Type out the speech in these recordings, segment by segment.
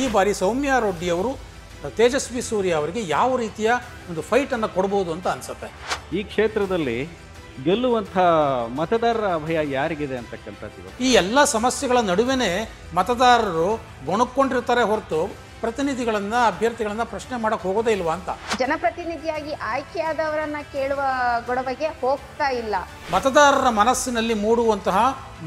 ಈ ಬಾರಿ ಸೌಮ್ಯ ರೆಡ್ಡಿಯವರು ತೇಜಸ್ವಿ ಸೂರ್ಯ ಅವರಿಗೆ ಯಾವ ರೀತಿಯ ಒಂದು ಫೈಟನ್ನು ಕೊಡ್ಬೋದು ಅಂತ ಅನಿಸುತ್ತೆ ಈ ಕ್ಷೇತ್ರದಲ್ಲಿ ಗೆಲ್ಲುವಂಥ ಮತದಾರರ ಅಭಯ ಯಾರಿಗಿದೆ ಅಂತಕ್ಕಂಥದ್ದು ಈ ಎಲ್ಲ ಸಮಸ್ಯೆಗಳ ನಡುವೆನೇ ಮತದಾರರು ಗೊಣಕ್ಕೊಂಡಿರ್ತಾರೆ ಹೊರತು ಪ್ರತಿನಿಧಿಗಳನ್ನ ಅಭ್ಯರ್ಥಿಗಳನ್ನ ಪ್ರಶ್ನೆ ಮಾಡಕ್ ಹೋಗೋದೇ ಇಲ್ವಾ ಅಂತ ಜನಪ್ರತಿನಿಧಿಯಾಗಿ ಆಯ್ಕೆಯಾದವರನ್ನ ಕೇಳುವ ಗೊಡವೆಗೆ ಹೋಗ್ತಾ ಇಲ್ಲ ಮತದಾರರ ಮನಸ್ಸಿನಲ್ಲಿ ಮೂಡುವಂತಹ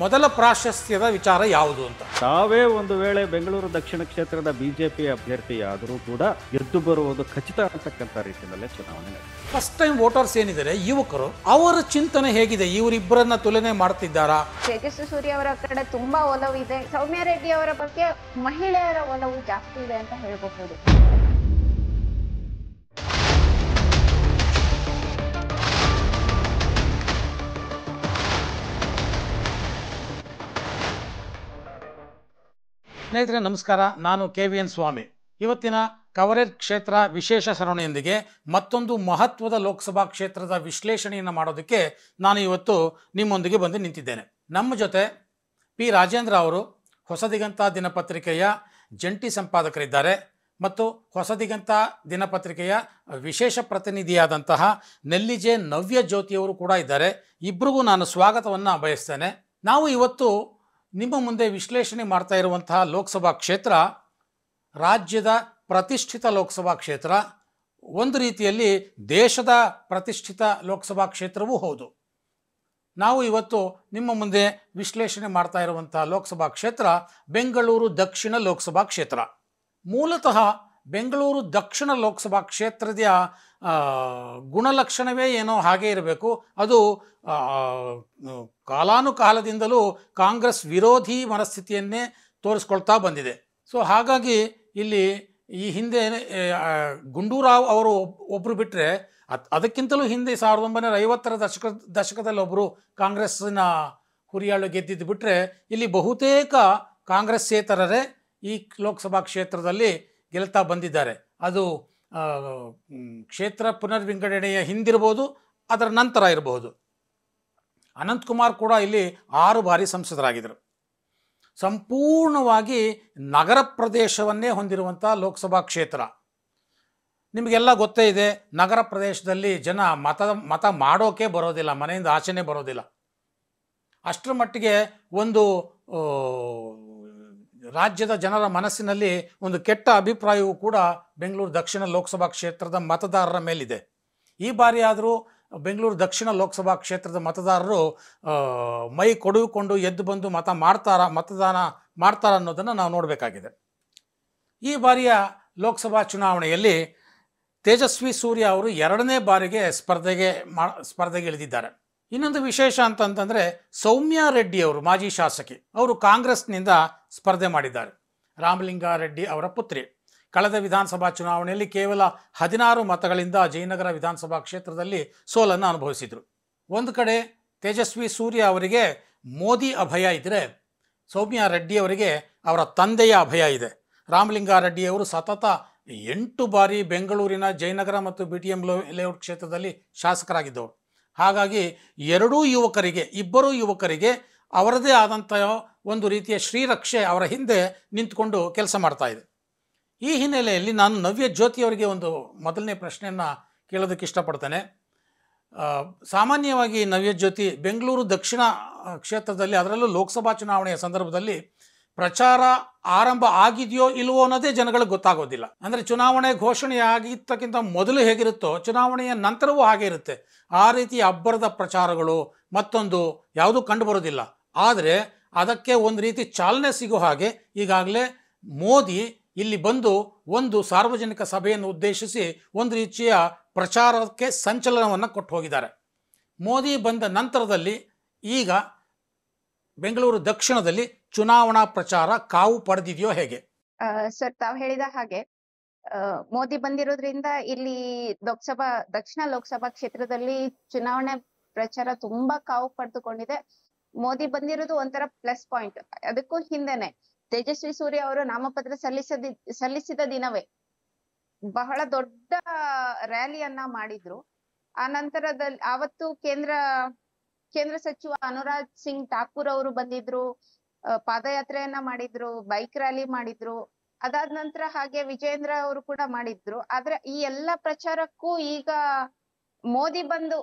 ಮೊದಲ ಪ್ರಾಶಸ್ತ್ಯದ ವಿಚಾರ ಯಾವುದು ಅಂತ ತಾವೇ ಒಂದು ವೇಳೆ ಬೆಂಗಳೂರು ದಕ್ಷಿಣ ಕ್ಷೇತ್ರದ ಬಿಜೆಪಿ ಅಭ್ಯರ್ಥಿಯಾದರೂ ಕೂಡ ಗೆದ್ದು ಬರುವುದು ಖಚಿತ ಅಂತಕ್ಕಂಥ ರೀತಿಯಲ್ಲೇ ಚುನಾವಣೆ ಫಸ್ಟ್ ಟೈಮ್ ವೋಟರ್ಸ್ ಏನಿದ್ದಾರೆ ಯುವಕರು ಅವರ ಚಿಂತನೆ ಹೇಗಿದೆ ಇವರಿಬ್ಬರನ್ನ ತುಲನೆ ಮಾಡುತ್ತಿದ್ದಾರಾ ತೇಜಸ್ವಿ ಸೂರ್ಯ ಅವರ ಕಡೆ ತುಂಬಾ ಒಲವು ಇದೆ ಸೌಮ್ಯ ರೆಡ್ಡಿ ಅವರ ಬಗ್ಗೆ ಮಹಿಳೆಯರ ಒಲವು ಜಾಸ್ತಿ ಇದೆ ಅಂತ ಸ್ನೇಹಿತರೆ ನಮಸ್ಕಾರ ನಾನು ಕೆ ವಿ ಎನ್ ಸ್ವಾಮಿ ಇವತ್ತಿನ ಕವರೇಜ್ ಕ್ಷೇತ್ರ ವಿಶೇಷ ಸರಣಿಯೊಂದಿಗೆ ಮತ್ತೊಂದು ಮಹತ್ವದ ಲೋಕಸಭಾ ಕ್ಷೇತ್ರದ ವಿಶ್ಲೇಷಣೆಯನ್ನು ಮಾಡೋದಕ್ಕೆ ನಾನು ಇವತ್ತು ನಿಮ್ಮೊಂದಿಗೆ ಬಂದು ನಿಂತಿದ್ದೇನೆ ನಮ್ಮ ಜೊತೆ ಪಿ ರಾಜೇಂದ್ರ ಅವರು ಹೊಸದಿಗಂತ ದಿನಪತ್ರಿಕೆಯ ಜಂಟಿ ಸಂಪಾದಕರಿದ್ದಾರೆ ಮತ್ತು ಹೊಸದಿಗಂತ ದಿನಪತ್ರಿಕೆಯ ವಿಶೇಷ ಪ್ರತಿನಿಧಿಯಾದಂತಹ ನೆಲ್ಲಿಜೆ ನವ್ಯ ಜ್ಯೋತಿಯವರು ಕೂಡ ಇದ್ದಾರೆ ಇಬ್ಬರಿಗೂ ನಾನು ಸ್ವಾಗತವನ್ನು ಬಯಸ್ತೇನೆ ನಾವು ಇವತ್ತು ನಿಮ್ಮ ಮುಂದೆ ವಿಶ್ಲೇಷಣೆ ಮಾಡ್ತಾ ಇರುವಂತಹ ಲೋಕಸಭಾ ಕ್ಷೇತ್ರ ರಾಜ್ಯದ ಪ್ರತಿಷ್ಠಿತ ಲೋಕಸಭಾ ಕ್ಷೇತ್ರ ಒಂದು ರೀತಿಯಲ್ಲಿ ದೇಶದ ಪ್ರತಿಷ್ಠಿತ ಲೋಕಸಭಾ ಕ್ಷೇತ್ರವೂ ಹೌದು ನಾವು ಇವತ್ತು ನಿಮ್ಮ ಮುಂದೆ ವಿಶ್ಲೇಷಣೆ ಮಾಡ್ತಾ ಇರುವಂತಹ ಲೋಕಸಭಾ ಕ್ಷೇತ್ರ ಬೆಂಗಳೂರು ದಕ್ಷಿಣ ಲೋಕಸಭಾ ಕ್ಷೇತ್ರ ಮೂಲತಃ ಬೆಂಗಳೂರು ದಕ್ಷಿಣ ಲೋಕಸಭಾ ಕ್ಷೇತ್ರದ ಗುಣಲಕ್ಷಣವೇ ಏನೋ ಹಾಗೆ ಇರಬೇಕು ಅದು ಕಾಲಾನುಕಾಲದಿಂದಲೂ ಕಾಂಗ್ರೆಸ್ ವಿರೋಧಿ ಮನಸ್ಥಿತಿಯನ್ನೇ ತೋರಿಸ್ಕೊಳ್ತಾ ಬಂದಿದೆ ಸೊ ಹಾಗಾಗಿ ಇಲ್ಲಿ ಈ ಹಿಂದೆ ಗುಂಡೂರಾವ್ ಅವರು ಒಬ್ಬರು ಬಿಟ್ಟರೆ ಅದಕ್ಕಿಂತಲೂ ಹಿಂದೆ ಸಾವಿರದ ಒಂಬೈನೂರ ಐವತ್ತರ ದಶಕ ದಶಕದಲ್ಲಿ ಒಬ್ಬರು ಕಾಂಗ್ರೆಸ್ಸಿನ ಹುರಿಯಾಳು ಗೆದ್ದಿದ್ದು ಬಿಟ್ಟರೆ ಇಲ್ಲಿ ಬಹುತೇಕ ಕಾಂಗ್ರೆಸ್ಸೇತರರೇ ಈ ಲೋಕಸಭಾ ಕ್ಷೇತ್ರದಲ್ಲಿ ಗೆಲ್ತಾ ಬಂದಿದ್ದಾರೆ ಅದು ಕ್ಷೇತ್ರ ಪುನರ್ವಿಂಗಡಣೆಯ ಹಿಂದಿರ್ಬೋದು ಅದರ ನಂತರ ಇರಬಹುದು ಅನಂತಕುಮಾರ್ ಕೂಡ ಇಲ್ಲಿ ಆರು ಬಾರಿ ಸಂಸದರಾಗಿದ್ದರು ಸಂಪೂರ್ಣವಾಗಿ ನಗರ ಪ್ರದೇಶವನ್ನೇ ಹೊಂದಿರುವಂಥ ಲೋಕಸಭಾ ಕ್ಷೇತ್ರ ನಿಮಗೆಲ್ಲ ಗೊತ್ತೇ ಇದೆ ನಗರ ಪ್ರದೇಶದಲ್ಲಿ ಜನ ಮತದ ಮತ ಮಾಡೋಕೆ ಬರೋದಿಲ್ಲ ಮನೆಯಿಂದ ಆಚೆನೇ ಬರೋದಿಲ್ಲ ಅಷ್ಟರ ಮಟ್ಟಿಗೆ ಒಂದು ರಾಜ್ಯದ ಜನರ ಮನಸ್ಸಿನಲ್ಲಿ ಒಂದು ಕೆಟ್ಟ ಅಭಿಪ್ರಾಯವೂ ಕೂಡ ಬೆಂಗಳೂರು ದಕ್ಷಿಣ ಲೋಕಸಭಾ ಕ್ಷೇತ್ರದ ಮತದಾರರ ಮೇಲಿದೆ ಈ ಬಾರಿ ಆದರೂ ಬೆಂಗಳೂರು ದಕ್ಷಿಣ ಲೋಕಸಭಾ ಕ್ಷೇತ್ರದ ಮತದಾರರು ಮೈ ಕೊಡುಕೊಂಡು ಎದ್ದು ಬಂದು ಮತ ಮಾಡ್ತಾರ ಮತದಾನ ಮಾಡ್ತಾರ ಅನ್ನೋದನ್ನು ನಾವು ನೋಡಬೇಕಾಗಿದೆ ಈ ಬಾರಿಯ ಲೋಕಸಭಾ ಚುನಾವಣೆಯಲ್ಲಿ ತೇಜಸ್ವಿ ಸೂರ್ಯ ಅವರು ಎರಡನೇ ಬಾರಿಗೆ ಸ್ಪರ್ಧೆಗೆ ಮಾ ಸ್ಪರ್ಧೆಗೆ ಇಳಿದಿದ್ದಾರೆ ಇನ್ನೊಂದು ವಿಶೇಷ ಅಂತಂತಂದರೆ ಸೌಮ್ಯ ರೆಡ್ಡಿ ಅವರು ಮಾಜಿ ಶಾಸಕಿ ಅವರು ಕಾಂಗ್ರೆಸ್ನಿಂದ ಸ್ಪರ್ಧೆ ಮಾಡಿದ್ದಾರೆ ರಾಮಲಿಂಗಾರೆಡ್ಡಿ ಅವರ ಪುತ್ರಿ ಕಳೆದ ವಿಧಾನಸಭಾ ಚುನಾವಣೆಯಲ್ಲಿ ಕೇವಲ ಹದಿನಾರು ಮತಗಳಿಂದ ಜಯನಗರ ವಿಧಾನಸಭಾ ಕ್ಷೇತ್ರದಲ್ಲಿ ಸೋಲನ್ನು ಅನುಭವಿಸಿದರು ಒಂದು ಕಡೆ ತೇಜಸ್ವಿ ಸೂರ್ಯ ಅವರಿಗೆ ಮೋದಿ ಅಭಯ ಇದ್ದರೆ ಸೌಮ್ಯ ರೆಡ್ಡಿ ಅವರಿಗೆ ಅವರ ತಂದೆಯ ಅಭಯ ಇದೆ ರಾಮಲಿಂಗಾರೆಡ್ಡಿಯವರು ಸತತ ಎಂಟು ಬಾರಿ ಬೆಂಗಳೂರಿನ ಜಯನಗರ ಮತ್ತು ಬಿ ಟಿ ಎಂ ಲೇಔಟ್ ಕ್ಷೇತ್ರದಲ್ಲಿ ಶಾಸಕರಾಗಿದ್ದವರು ಹಾಗಾಗಿ ಎರಡೂ ಯುವಕರಿಗೆ ಇಬ್ಬರೂ ಯುವಕರಿಗೆ ಅವರದೇ ಆದಂಥ ಒಂದು ರೀತಿಯ ಶ್ರೀರಕ್ಷೆ ಅವರ ಹಿಂದೆ ನಿಂತ್ಕೊಂಡು ಕೆಲಸ ಮಾಡ್ತಾ ಇದೆ ಈ ಹಿನ್ನೆಲೆಯಲ್ಲಿ ನಾನು ನವ್ಯ ಜ್ಯೋತಿಯವರಿಗೆ ಒಂದು ಮೊದಲನೇ ಪ್ರಶ್ನೆಯನ್ನು ಕೇಳೋದಕ್ಕೆ ಇಷ್ಟಪಡ್ತೇನೆ ಸಾಮಾನ್ಯವಾಗಿ ನವ್ಯ ಜ್ಯೋತಿ ಬೆಂಗಳೂರು ದಕ್ಷಿಣ ಕ್ಷೇತ್ರದಲ್ಲಿ ಅದರಲ್ಲೂ ಲೋಕಸಭಾ ಚುನಾವಣೆಯ ಸಂದರ್ಭದಲ್ಲಿ ಪ್ರಚಾರ ಆರಂಭ ಆಗಿದೆಯೋ ಇಲ್ವೋ ಅನ್ನೋದೇ ಜನಗಳಿಗೆ ಗೊತ್ತಾಗೋದಿಲ್ಲ ಅಂದರೆ ಚುನಾವಣೆ ಘೋಷಣೆ ಆಗಿದ್ದಕ್ಕಿಂತ ಮೊದಲು ಹೇಗಿರುತ್ತೋ ಚುನಾವಣೆಯ ನಂತರವೂ ಹಾಗೆ ಇರುತ್ತೆ ಆ ರೀತಿಯ ಅಬ್ಬರದ ಪ್ರಚಾರಗಳು ಮತ್ತೊಂದು ಯಾವುದೂ ಕಂಡುಬರೋದಿಲ್ಲ ಆದರೆ ಅದಕ್ಕೆ ಒಂದು ರೀತಿ ಚಾಲನೆ ಸಿಗೋ ಹಾಗೆ ಈಗಾಗಲೇ ಮೋದಿ ಇಲ್ಲಿ ಬಂದು ಒಂದು ಸಾರ್ವಜನಿಕ ಸಭೆಯನ್ನು ಉದ್ದೇಶಿಸಿ ಒಂದು ರೀತಿಯ ಪ್ರಚಾರಕ್ಕೆ ಸಂಚಲನವನ್ನು ಕೊಟ್ಟು ಹೋಗಿದ್ದಾರೆ ಮೋದಿ ಬಂದ ನಂತರದಲ್ಲಿ ಈಗ ಬೆಂಗಳೂರು ದಕ್ಷಿಣದಲ್ಲಿ ಚುನಾವಣಾ ಪ್ರಚಾರ ಕಾವು ಪಡೆದಿದೆಯೋ ಹೇಗೆ ಸರ್ ತಾವು ಹೇಳಿದ ಹಾಗೆ ಮೋದಿ ಬಂದಿರೋದ್ರಿಂದ ಇಲ್ಲಿ ಲೋಕಸಭಾ ದಕ್ಷಿಣ ಲೋಕಸಭಾ ಕ್ಷೇತ್ರದಲ್ಲಿ ಚುನಾವಣೆ ಪ್ರಚಾರ ತುಂಬಾ ಕಾವು ಪಡೆದುಕೊಂಡಿದೆ ಮೋದಿ ಬಂದಿರೋದು ಒಂಥರ ಪ್ಲಸ್ ಪಾಯಿಂಟ್ ಅದಕ್ಕೂ ಹಿಂದೆನೆ ತೇಜಸ್ವಿ ಸೂರ್ಯ ಅವರು ನಾಮಪತ್ರ ಸಲ್ಲಿಸದಿ ಸಲ್ಲಿಸಿದ ದಿನವೇ ಬಹಳ ದೊಡ್ಡ ರ್ಯಾಲಿಯನ್ನ ಮಾಡಿದ್ರು ಆ ನಂತರದಲ್ಲಿ ಆವತ್ತು ಕೇಂದ್ರ ಕೇಂದ್ರ ಸಚಿವ ಅನುರಾಜ್ ಸಿಂಗ್ ಠಾಕೂರ್ ಅವರು ಬಂದಿದ್ರು ಪಾದಯಾತ್ರೆಯನ್ನ ಮಾಡಿದ್ರು ಬೈಕ್ ರ್ಯಾಲಿ ಮಾಡಿದ್ರು ಅದಾದ ನಂತರ ಹಾಗೆ ವಿಜೇಂದ್ರ ಅವರು ಕೂಡ ಮಾಡಿದ್ರು ಆದ್ರೆ ಈ ಎಲ್ಲ ಪ್ರಚಾರಕ್ಕೂ ಈಗ ಮೋದಿ ಬಂದು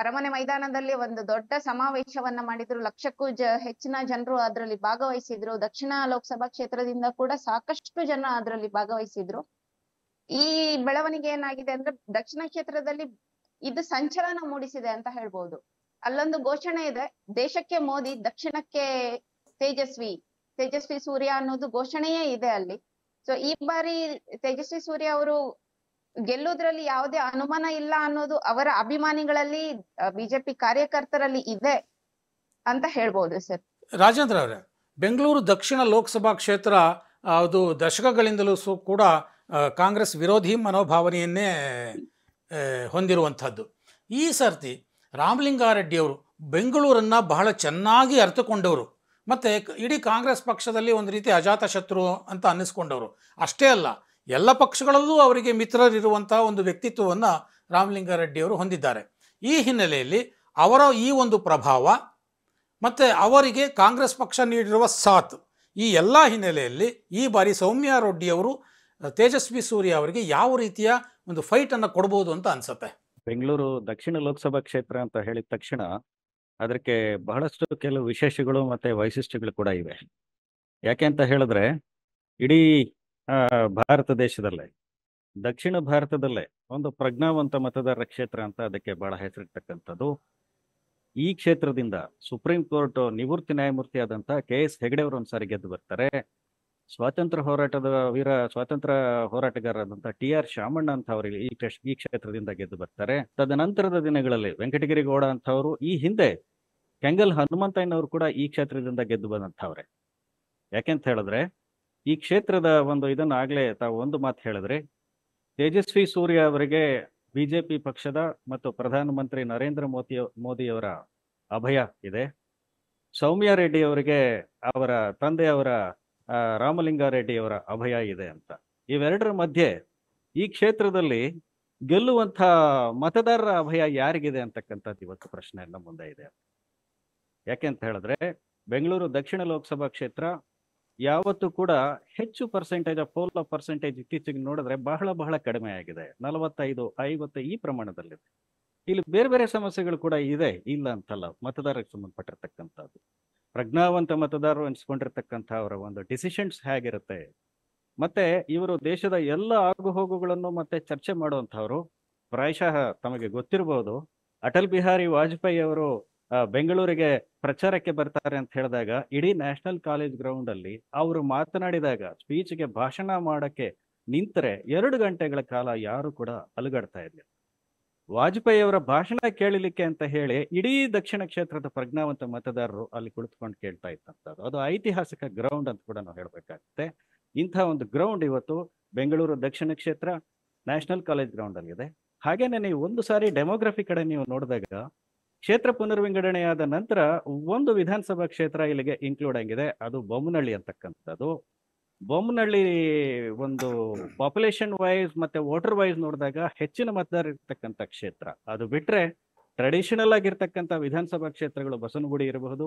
ಅರಮನೆ ಮೈದಾನದಲ್ಲಿ ಒಂದು ದೊಡ್ಡ ಸಮಾವೇಶವನ್ನ ಮಾಡಿದ್ರು ಲಕ್ಷಕ್ಕೂ ಜ ಹೆಚ್ಚಿನ ಜನರು ಅದರಲ್ಲಿ ಭಾಗವಹಿಸಿದ್ರು ದಕ್ಷಿಣ ಲೋಕಸಭಾ ಕ್ಷೇತ್ರದಿಂದ ಕೂಡ ಸಾಕಷ್ಟು ಜನ ಅದರಲ್ಲಿ ಭಾಗವಹಿಸಿದ್ರು ಈ ಬೆಳವಣಿಗೆ ಏನಾಗಿದೆ ಅಂದ್ರೆ ದಕ್ಷಿಣ ಕ್ಷೇತ್ರದಲ್ಲಿ ಇದು ಸಂಚಲನ ಮೂಡಿಸಿದೆ ಅಂತ ಹೇಳ್ಬೋದು ಅಲ್ಲೊಂದು ಘೋಷಣೆ ಇದೆ ದೇಶಕ್ಕೆ ಮೋದಿ ದಕ್ಷಿಣಕ್ಕೆ ತೇಜಸ್ವಿ ತೇಜಸ್ವಿ ಸೂರ್ಯ ಅನ್ನೋದು ಘೋಷಣೆಯೇ ಇದೆ ಅಲ್ಲಿ ಸೊ ಈ ಬಾರಿ ತೇಜಸ್ವಿ ಸೂರ್ಯ ಅವರು ಗೆಲ್ಲುವುದ್ರಲ್ಲಿ ಯಾವುದೇ ಅನುಮಾನ ಇಲ್ಲ ಅನ್ನೋದು ಅವರ ಅಭಿಮಾನಿಗಳಲ್ಲಿ ಬಿಜೆಪಿ ಕಾರ್ಯಕರ್ತರಲ್ಲಿ ಇದೆ ಅಂತ ಹೇಳ್ಬೋದು ಸರ್ ರಾಜೇಂದ್ರ ಅವರೇ ಬೆಂಗಳೂರು ದಕ್ಷಿಣ ಲೋಕಸಭಾ ಕ್ಷೇತ್ರ ಅದು ದಶಕಗಳಿಂದಲೂ ಕೂಡ ಕಾಂಗ್ರೆಸ್ ವಿರೋಧಿ ಮನೋಭಾವನೆಯನ್ನೇ ಹೊಂದಿರುವಂಥದ್ದು ಈ ಸರ್ತಿ ರಾಮಲಿಂಗಾರೆಡ್ಡಿಯವರು ಬೆಂಗಳೂರನ್ನು ಬಹಳ ಚೆನ್ನಾಗಿ ಅರ್ಥಕೊಂಡವರು ಮತ್ತು ಇಡೀ ಕಾಂಗ್ರೆಸ್ ಪಕ್ಷದಲ್ಲಿ ಒಂದು ರೀತಿ ಅಜಾತ ಶತ್ರು ಅಂತ ಅನ್ನಿಸ್ಕೊಂಡವರು ಅಷ್ಟೇ ಅಲ್ಲ ಎಲ್ಲ ಪಕ್ಷಗಳಲ್ಲೂ ಅವರಿಗೆ ಮಿತ್ರರಿರುವಂಥ ಒಂದು ವ್ಯಕ್ತಿತ್ವವನ್ನು ರಾಮಲಿಂಗಾರೆಡ್ಡಿಯವರು ಹೊಂದಿದ್ದಾರೆ ಈ ಹಿನ್ನೆಲೆಯಲ್ಲಿ ಅವರ ಈ ಒಂದು ಪ್ರಭಾವ ಮತ್ತು ಅವರಿಗೆ ಕಾಂಗ್ರೆಸ್ ಪಕ್ಷ ನೀಡಿರುವ ಸಾಥ್ ಈ ಎಲ್ಲ ಹಿನ್ನೆಲೆಯಲ್ಲಿ ಈ ಬಾರಿ ಸೌಮ್ಯ ರೆಡ್ಡಿಯವರು ತೇಜಸ್ವಿ ಸೂರ್ಯ ಅವರಿಗೆ ಯಾವ ರೀತಿಯ ಒಂದು ಫೈಟನ್ನು ಕೊಡ್ಬೋದು ಅಂತ ಅನಿಸುತ್ತೆ ಬೆಂಗಳೂರು ದಕ್ಷಿಣ ಲೋಕಸಭಾ ಕ್ಷೇತ್ರ ಅಂತ ಹೇಳಿದ ತಕ್ಷಣ ಅದಕ್ಕೆ ಬಹಳಷ್ಟು ಕೆಲವು ವಿಶೇಷಗಳು ಮತ್ತು ವೈಶಿಷ್ಟ್ಯಗಳು ಕೂಡ ಇವೆ ಯಾಕೆ ಅಂತ ಹೇಳಿದ್ರೆ ಇಡೀ ಭಾರತ ದೇಶದಲ್ಲೇ ದಕ್ಷಿಣ ಭಾರತದಲ್ಲೇ ಒಂದು ಪ್ರಜ್ಞಾವಂತ ಮತದಾರರ ಕ್ಷೇತ್ರ ಅಂತ ಅದಕ್ಕೆ ಬಹಳ ಹೆಸರಿರ್ತಕ್ಕಂಥದ್ದು ಈ ಕ್ಷೇತ್ರದಿಂದ ಸುಪ್ರೀಂ ಕೋರ್ಟ್ ನಿವೃತ್ತಿ ನ್ಯಾಯಮೂರ್ತಿ ಆದಂತಹ ಕೆ ಎಸ್ ಹೆಗಡೆ ಅವರು ಒಂದ್ಸಾರಿ ಗೆದ್ದು ಬರ್ತಾರೆ ಸ್ವಾತಂತ್ರ್ಯ ಹೋರಾಟದ ವೀರ ಸ್ವಾತಂತ್ರ್ಯ ಹೋರಾಟಗಾರರಾದಂತಹ ಟಿ ಆರ್ ಶಾಮಣ್ಣ ಅಂತ ಅವರು ಈ ಈ ಕ್ಷೇತ್ರದಿಂದ ಗೆದ್ದು ಬರ್ತಾರೆ ತದನಂತರದ ದಿನಗಳಲ್ಲಿ ವೆಂಕಟಗಿರಿ ಗೌಡ ಅಂತವರು ಈ ಹಿಂದೆ ಕೆಂಗಲ್ ಹನುಮಂತಯ್ಯನವರು ಕೂಡ ಈ ಕ್ಷೇತ್ರದಿಂದ ಗೆದ್ದು ಬಂದಂಥವ್ರೆ ಯಾಕೆಂತ ಹೇಳಿದ್ರೆ ಈ ಕ್ಷೇತ್ರದ ಒಂದು ಇದನ್ನು ಆಗ್ಲೇ ತಾವು ಒಂದು ಮಾತು ಹೇಳಿದ್ರೆ ತೇಜಸ್ವಿ ಸೂರ್ಯ ಅವರಿಗೆ ಬಿಜೆಪಿ ಪಕ್ಷದ ಮತ್ತು ಪ್ರಧಾನಮಂತ್ರಿ ನರೇಂದ್ರ ಮೋದಿ ಮೋದಿಯವರ ಅಭಯ ಇದೆ ಸೌಮ್ಯ ರೆಡ್ಡಿ ಅವರಿಗೆ ಅವರ ತಂದೆಯವರ ರಾಮಲಿಂಗಾರೆಡ್ಡಿಯವರ ಅಭಯ ಇದೆ ಅಂತ ಇವೆರಡರ ಮಧ್ಯೆ ಈ ಕ್ಷೇತ್ರದಲ್ಲಿ ಗೆಲ್ಲುವಂಥ ಮತದಾರರ ಅಭಯ ಯಾರಿಗಿದೆ ಅಂತಕ್ಕಂಥದ್ದು ಇವತ್ತು ಪ್ರಶ್ನೆ ಮುಂದೆ ಇದೆ ಯಾಕೆ ಅಂತ ಹೇಳಿದ್ರೆ ಬೆಂಗಳೂರು ದಕ್ಷಿಣ ಲೋಕಸಭಾ ಕ್ಷೇತ್ರ ಯಾವತ್ತೂ ಕೂಡ ಹೆಚ್ಚು percentage of poll of percentage ಇತ್ತೀಚೆಗೆ ನೋಡಿದ್ರೆ ಬಹಳ ಬಹಳ ಕಡಿಮೆ ಆಗಿದೆ ನಲವತ್ತೈದು ಐವತ್ತು ಈ ಪ್ರಮಾಣದಲ್ಲಿದೆ ಇಲ್ಲಿ ಬೇರೆ ಬೇರೆ ಸಮಸ್ಯೆಗಳು ಕೂಡ ಇದೆ ಇಲ್ಲ ಅಂತಲ್ಲ ಮತದಾರಕ್ಕೆ ಸಂಬಂಧಪಟ್ಟಿರ್ತಕ್ಕಂಥದ್ದು ಪ್ರಜ್ಞಾವಂತ ಮತದಾರರು ಅನಿಸ್ಕೊಂಡಿರ್ತಕ್ಕಂಥ ಅವರ ಒಂದು ಡಿಸಿಷನ್ಸ್ ಹೇಗಿರುತ್ತೆ ಮತ್ತೆ ಇವರು ದೇಶದ ಎಲ್ಲ ಆಗು ಹೋಗುಗಳನ್ನು ಮತ್ತೆ ಚರ್ಚೆ ಮಾಡುವಂಥವ್ರು ಪ್ರಾಯಶಃ ತಮಗೆ ಗೊತ್ತಿರಬಹುದು ಅಟಲ್ ಬಿಹಾರಿ ವಾಜಪೇಯಿ ಅವರು ಬೆಂಗಳೂರಿಗೆ ಪ್ರಚಾರಕ್ಕೆ ಬರ್ತಾರೆ ಅಂತ ಹೇಳಿದಾಗ ಇಡೀ ನ್ಯಾಷನಲ್ ಕಾಲೇಜ್ ಗ್ರೌಂಡ್ ಅಲ್ಲಿ ಅವರು ಮಾತನಾಡಿದಾಗ ಸ್ಪೀಚ್ಗೆ ಭಾಷಣ ಮಾಡಕ್ಕೆ ನಿಂತರೆ ಎರಡು ಗಂಟೆಗಳ ಕಾಲ ಯಾರು ಕೂಡ ಅಲುಗಾಡ್ತಾ ಇರಲಿಲ್ಲ ವಾಜಪೇಯಿ ಅವರ ಭಾಷಣ ಕೇಳಲಿಕ್ಕೆ ಅಂತ ಹೇಳಿ ಇಡೀ ದಕ್ಷಿಣ ಕ್ಷೇತ್ರದ ಪ್ರಜ್ಞಾವಂತ ಮತದಾರರು ಅಲ್ಲಿ ಕುಳಿತುಕೊಂಡು ಕೇಳ್ತಾ ಇದ್ದಂಥದ್ದು ಅದು ಐತಿಹಾಸಿಕ ಗ್ರೌಂಡ್ ಅಂತ ಕೂಡ ನಾವು ಹೇಳಬೇಕಾಗುತ್ತೆ ಇಂಥ ಒಂದು ಗ್ರೌಂಡ್ ಇವತ್ತು ಬೆಂಗಳೂರು ದಕ್ಷಿಣ ಕ್ಷೇತ್ರ ನ್ಯಾಷನಲ್ ಕಾಲೇಜ್ ಗ್ರೌಂಡ್ ಅಲ್ಲಿದೆ ಹಾಗೇನೆ ನೀವು ಒಂದು ಸಾರಿ ಡೆಮೋಗ್ರಫಿ ಕಡೆ ನೀವು ನೋಡಿದಾಗ ಕ್ಷೇತ್ರ ಪುನರ್ವಿಂಗಡಣೆಯಾದ ನಂತರ ಒಂದು ವಿಧಾನಸಭಾ ಕ್ಷೇತ್ರ ಇಲ್ಲಿಗೆ ಇನ್ಕ್ಲೂಡ್ ಆಗಿದೆ ಅದು ಬೊಮ್ಮನಹಳ್ಳಿ ಅಂತಕ್ಕಂಥದ್ದು ಬೊಮ್ಮನಹಳ್ಳಿ ಒಂದು ಪಾಪ್ಯುಲೇಷನ್ ವೈಸ್ ಮತ್ತೆ ವೋಟರ್ ವೈಸ್ ನೋಡಿದಾಗ ಹೆಚ್ಚಿನ ಮತದಾರ ಇರ್ತಕ್ಕಂಥ ಕ್ಷೇತ್ರ ಅದು ಬಿಟ್ರೆ ಟ್ರೆಡಿಷನಲ್ ಆಗಿರ್ತಕ್ಕಂಥ ವಿಧಾನಸಭಾ ಕ್ಷೇತ್ರಗಳು ಬಸವನಗುಡಿ ಇರಬಹುದು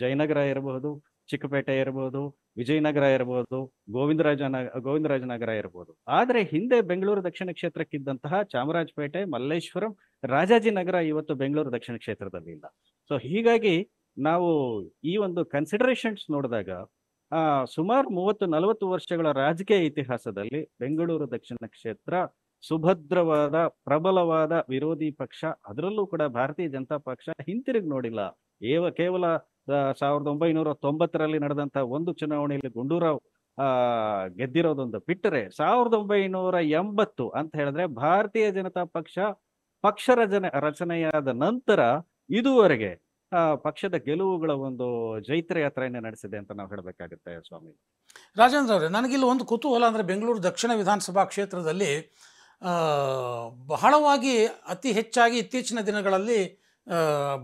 ಜಯನಗರ ಇರಬಹುದು ಚಿಕ್ಕಪೇಟೆ ಇರಬಹುದು ವಿಜಯನಗರ ಇರಬಹುದು ಗೋವಿಂದರಾಜ ಗೋವಿಂದರಾಜನಗರ ಇರಬಹುದು ಆದರೆ ಹಿಂದೆ ಬೆಂಗಳೂರು ದಕ್ಷಿಣ ಕ್ಷೇತ್ರಕ್ಕಿದ್ದಂತಹ ಚಾಮರಾಜಪೇಟೆ ಮಲ್ಲೇಶ್ವರಂ ರಾಜಾಜಿನಗರ ಇವತ್ತು ಬೆಂಗಳೂರು ದಕ್ಷಿಣ ಕ್ಷೇತ್ರದಲ್ಲಿ ಇಲ್ಲ ಸೊ ಹೀಗಾಗಿ ನಾವು ಈ ಒಂದು ಕನ್ಸಿಡರೇಷನ್ಸ್ ನೋಡಿದಾಗ ಆ ಸುಮಾರು ಮೂವತ್ತು ನಲವತ್ತು ವರ್ಷಗಳ ರಾಜಕೀಯ ಇತಿಹಾಸದಲ್ಲಿ ಬೆಂಗಳೂರು ದಕ್ಷಿಣ ಕ್ಷೇತ್ರ ಸುಭದ್ರವಾದ ಪ್ರಬಲವಾದ ವಿರೋಧಿ ಪಕ್ಷ ಅದರಲ್ಲೂ ಕೂಡ ಭಾರತೀಯ ಜನತಾ ಪಕ್ಷ ಹಿಂತಿರುಗಿ ನೋಡಿಲ್ಲ ಏವ ಕೇವಲ ಸಾವಿರದ ಒಂಬೈನೂರ ತೊಂಬತ್ತರಲ್ಲಿ ನಡೆದಂತಹ ಒಂದು ಚುನಾವಣೆಯಲ್ಲಿ ಗುಂಡೂರಾವ್ ಆ ಗೆದ್ದಿರೋದೊಂದು ಬಿಟ್ಟರೆ ಸಾವಿರದ ಒಂಬೈನೂರ ಎಂಬತ್ತು ಅಂತ ಹೇಳಿದ್ರೆ ಭಾರತೀಯ ಜನತಾ ಪಕ್ಷ ಪಕ್ಷ ರಚನೆ ರಚನೆಯಾದ ನಂತರ ಇದುವರೆಗೆ ಪಕ್ಷದ ಗೆಲುವುಗಳ ಒಂದು ಜೈತ್ರ ಯಾತ್ರೆಯನ್ನು ನಡೆಸಿದೆ ಅಂತ ನಾವು ಹೇಳಬೇಕಾಗುತ್ತೆ ಸ್ವಾಮಿ ರಾಜೇಂದ್ರ ಅವರೇ ನನಗಿಲ್ಲಿ ಒಂದು ಕುತೂಹಲ ಅಂದರೆ ಬೆಂಗಳೂರು ದಕ್ಷಿಣ ವಿಧಾನಸಭಾ ಕ್ಷೇತ್ರದಲ್ಲಿ ಬಹಳವಾಗಿ ಅತಿ ಹೆಚ್ಚಾಗಿ ಇತ್ತೀಚಿನ ದಿನಗಳಲ್ಲಿ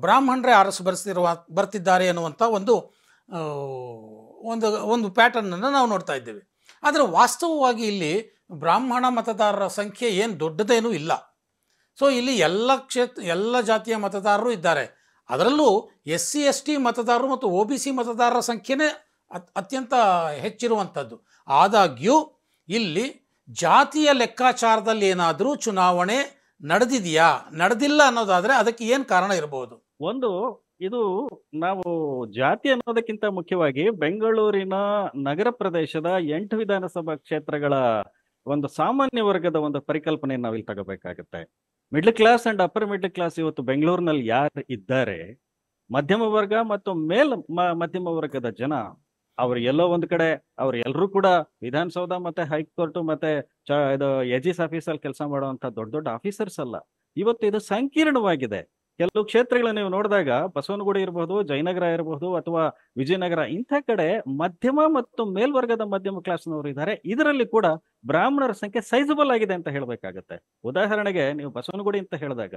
ಬ್ರಾಹ್ಮಣರೇ ಅರಸು ಬರೆಸಿರುವ ಬರ್ತಿದ್ದಾರೆ ಅನ್ನುವಂಥ ಒಂದು ಒಂದು ಒಂದು ಪ್ಯಾಟರ್ನನ್ನು ನಾವು ನೋಡ್ತಾ ಇದ್ದೇವೆ ಆದರೆ ವಾಸ್ತವವಾಗಿ ಇಲ್ಲಿ ಬ್ರಾಹ್ಮಣ ಮತದಾರರ ಸಂಖ್ಯೆ ಏನು ದೊಡ್ಡದೇನೂ ಇಲ್ಲ ಸೊ ಇಲ್ಲಿ ಎಲ್ಲ ಕ್ಷೇತ್ರ ಎಲ್ಲ ಜಾತಿಯ ಮತದಾರರು ಇದ್ದಾರೆ ಅದರಲ್ಲೂ ಎಸ್ ಸಿ ಎಸ್ ಟಿ ಮತದಾರರು ಮತ್ತು ಒ ಬಿ ಸಿ ಮತದಾರರ ಸಂಖ್ಯೆನೇ ಅತ್ಯಂತ ಹೆಚ್ಚಿರುವಂಥದ್ದು ಆದಾಗ್ಯೂ ಇಲ್ಲಿ ಜಾತಿಯ ಲೆಕ್ಕಾಚಾರದಲ್ಲಿ ಏನಾದರೂ ಚುನಾವಣೆ ನಡೆದಿದೆಯಾ ನಡೆದಿಲ್ಲ ಅನ್ನೋದಾದರೆ ಅದಕ್ಕೆ ಏನು ಕಾರಣ ಇರಬಹುದು ಒಂದು ಇದು ನಾವು ಜಾತಿ ಅನ್ನೋದಕ್ಕಿಂತ ಮುಖ್ಯವಾಗಿ ಬೆಂಗಳೂರಿನ ನಗರ ಪ್ರದೇಶದ ಎಂಟು ವಿಧಾನಸಭಾ ಕ್ಷೇತ್ರಗಳ ಒಂದು ಸಾಮಾನ್ಯ ವರ್ಗದ ಒಂದು ಪರಿಕಲ್ಪನೆ ನಾವು ಇಲ್ಲಿ ತಗೋಬೇಕಾಗುತ್ತೆ middle class and upper middle class ಇವತ್ತು ಬೆಂಗಳೂರಿನಲ್ಲಿ ಯಾರು ಇದ್ದಾರೆ ಮಧ್ಯಮ ವರ್ಗ ಮತ್ತು ಮೇಲ್ ಮಧ್ಯಮ ವರ್ಗದ ಜನ ಅವ್ರು ಎಲ್ಲೋ ಒಂದ್ ಕಡೆ ಅವ್ರು ಎಲ್ಲರೂ ಕೂಡ ವಿಧಾನಸೌಧ ಮತ್ತೆ ಹೈಕೋರ್ಟ್ ಮತ್ತೆ ಇದು ಎಜಿಸ್ ಆಫೀಸಲ್ಲಿ ಕೆಲಸ ಮಾಡುವಂತ ದೊಡ್ಡ ದೊಡ್ಡ ಆಫೀಸರ್ಸ್ ಅಲ್ಲ ಇವತ್ತು ಇದು ಸಂಕೀರ್ಣವಾಗಿದೆ ಕೆಲವು ಕ್ಷೇತ್ರಗಳನ್ನ ನೀವು ನೋಡಿದಾಗ ಬಸವನಗುಡಿ ಇರಬಹುದು ಜಯನಗರ ಇರಬಹುದು ಅಥವಾ ವಿಜಯನಗರ ಇಂಥ ಕಡೆ ಮಧ್ಯಮ ಮತ್ತು ಮೇಲ್ವರ್ಗದ ಮಧ್ಯಮ ಕ್ಲಾಸ್ನವರು ಇದ್ದಾರೆ ಇದರಲ್ಲಿ ಕೂಡ ಬ್ರಾಹ್ಮಣರ ಸಂಖ್ಯೆ ಸೈಜಬಲ್ ಆಗಿದೆ ಅಂತ ಹೇಳ್ಬೇಕಾಗತ್ತೆ ಉದಾಹರಣೆಗೆ ನೀವು ಬಸವನಗುಡಿ ಅಂತ ಹೇಳಿದಾಗ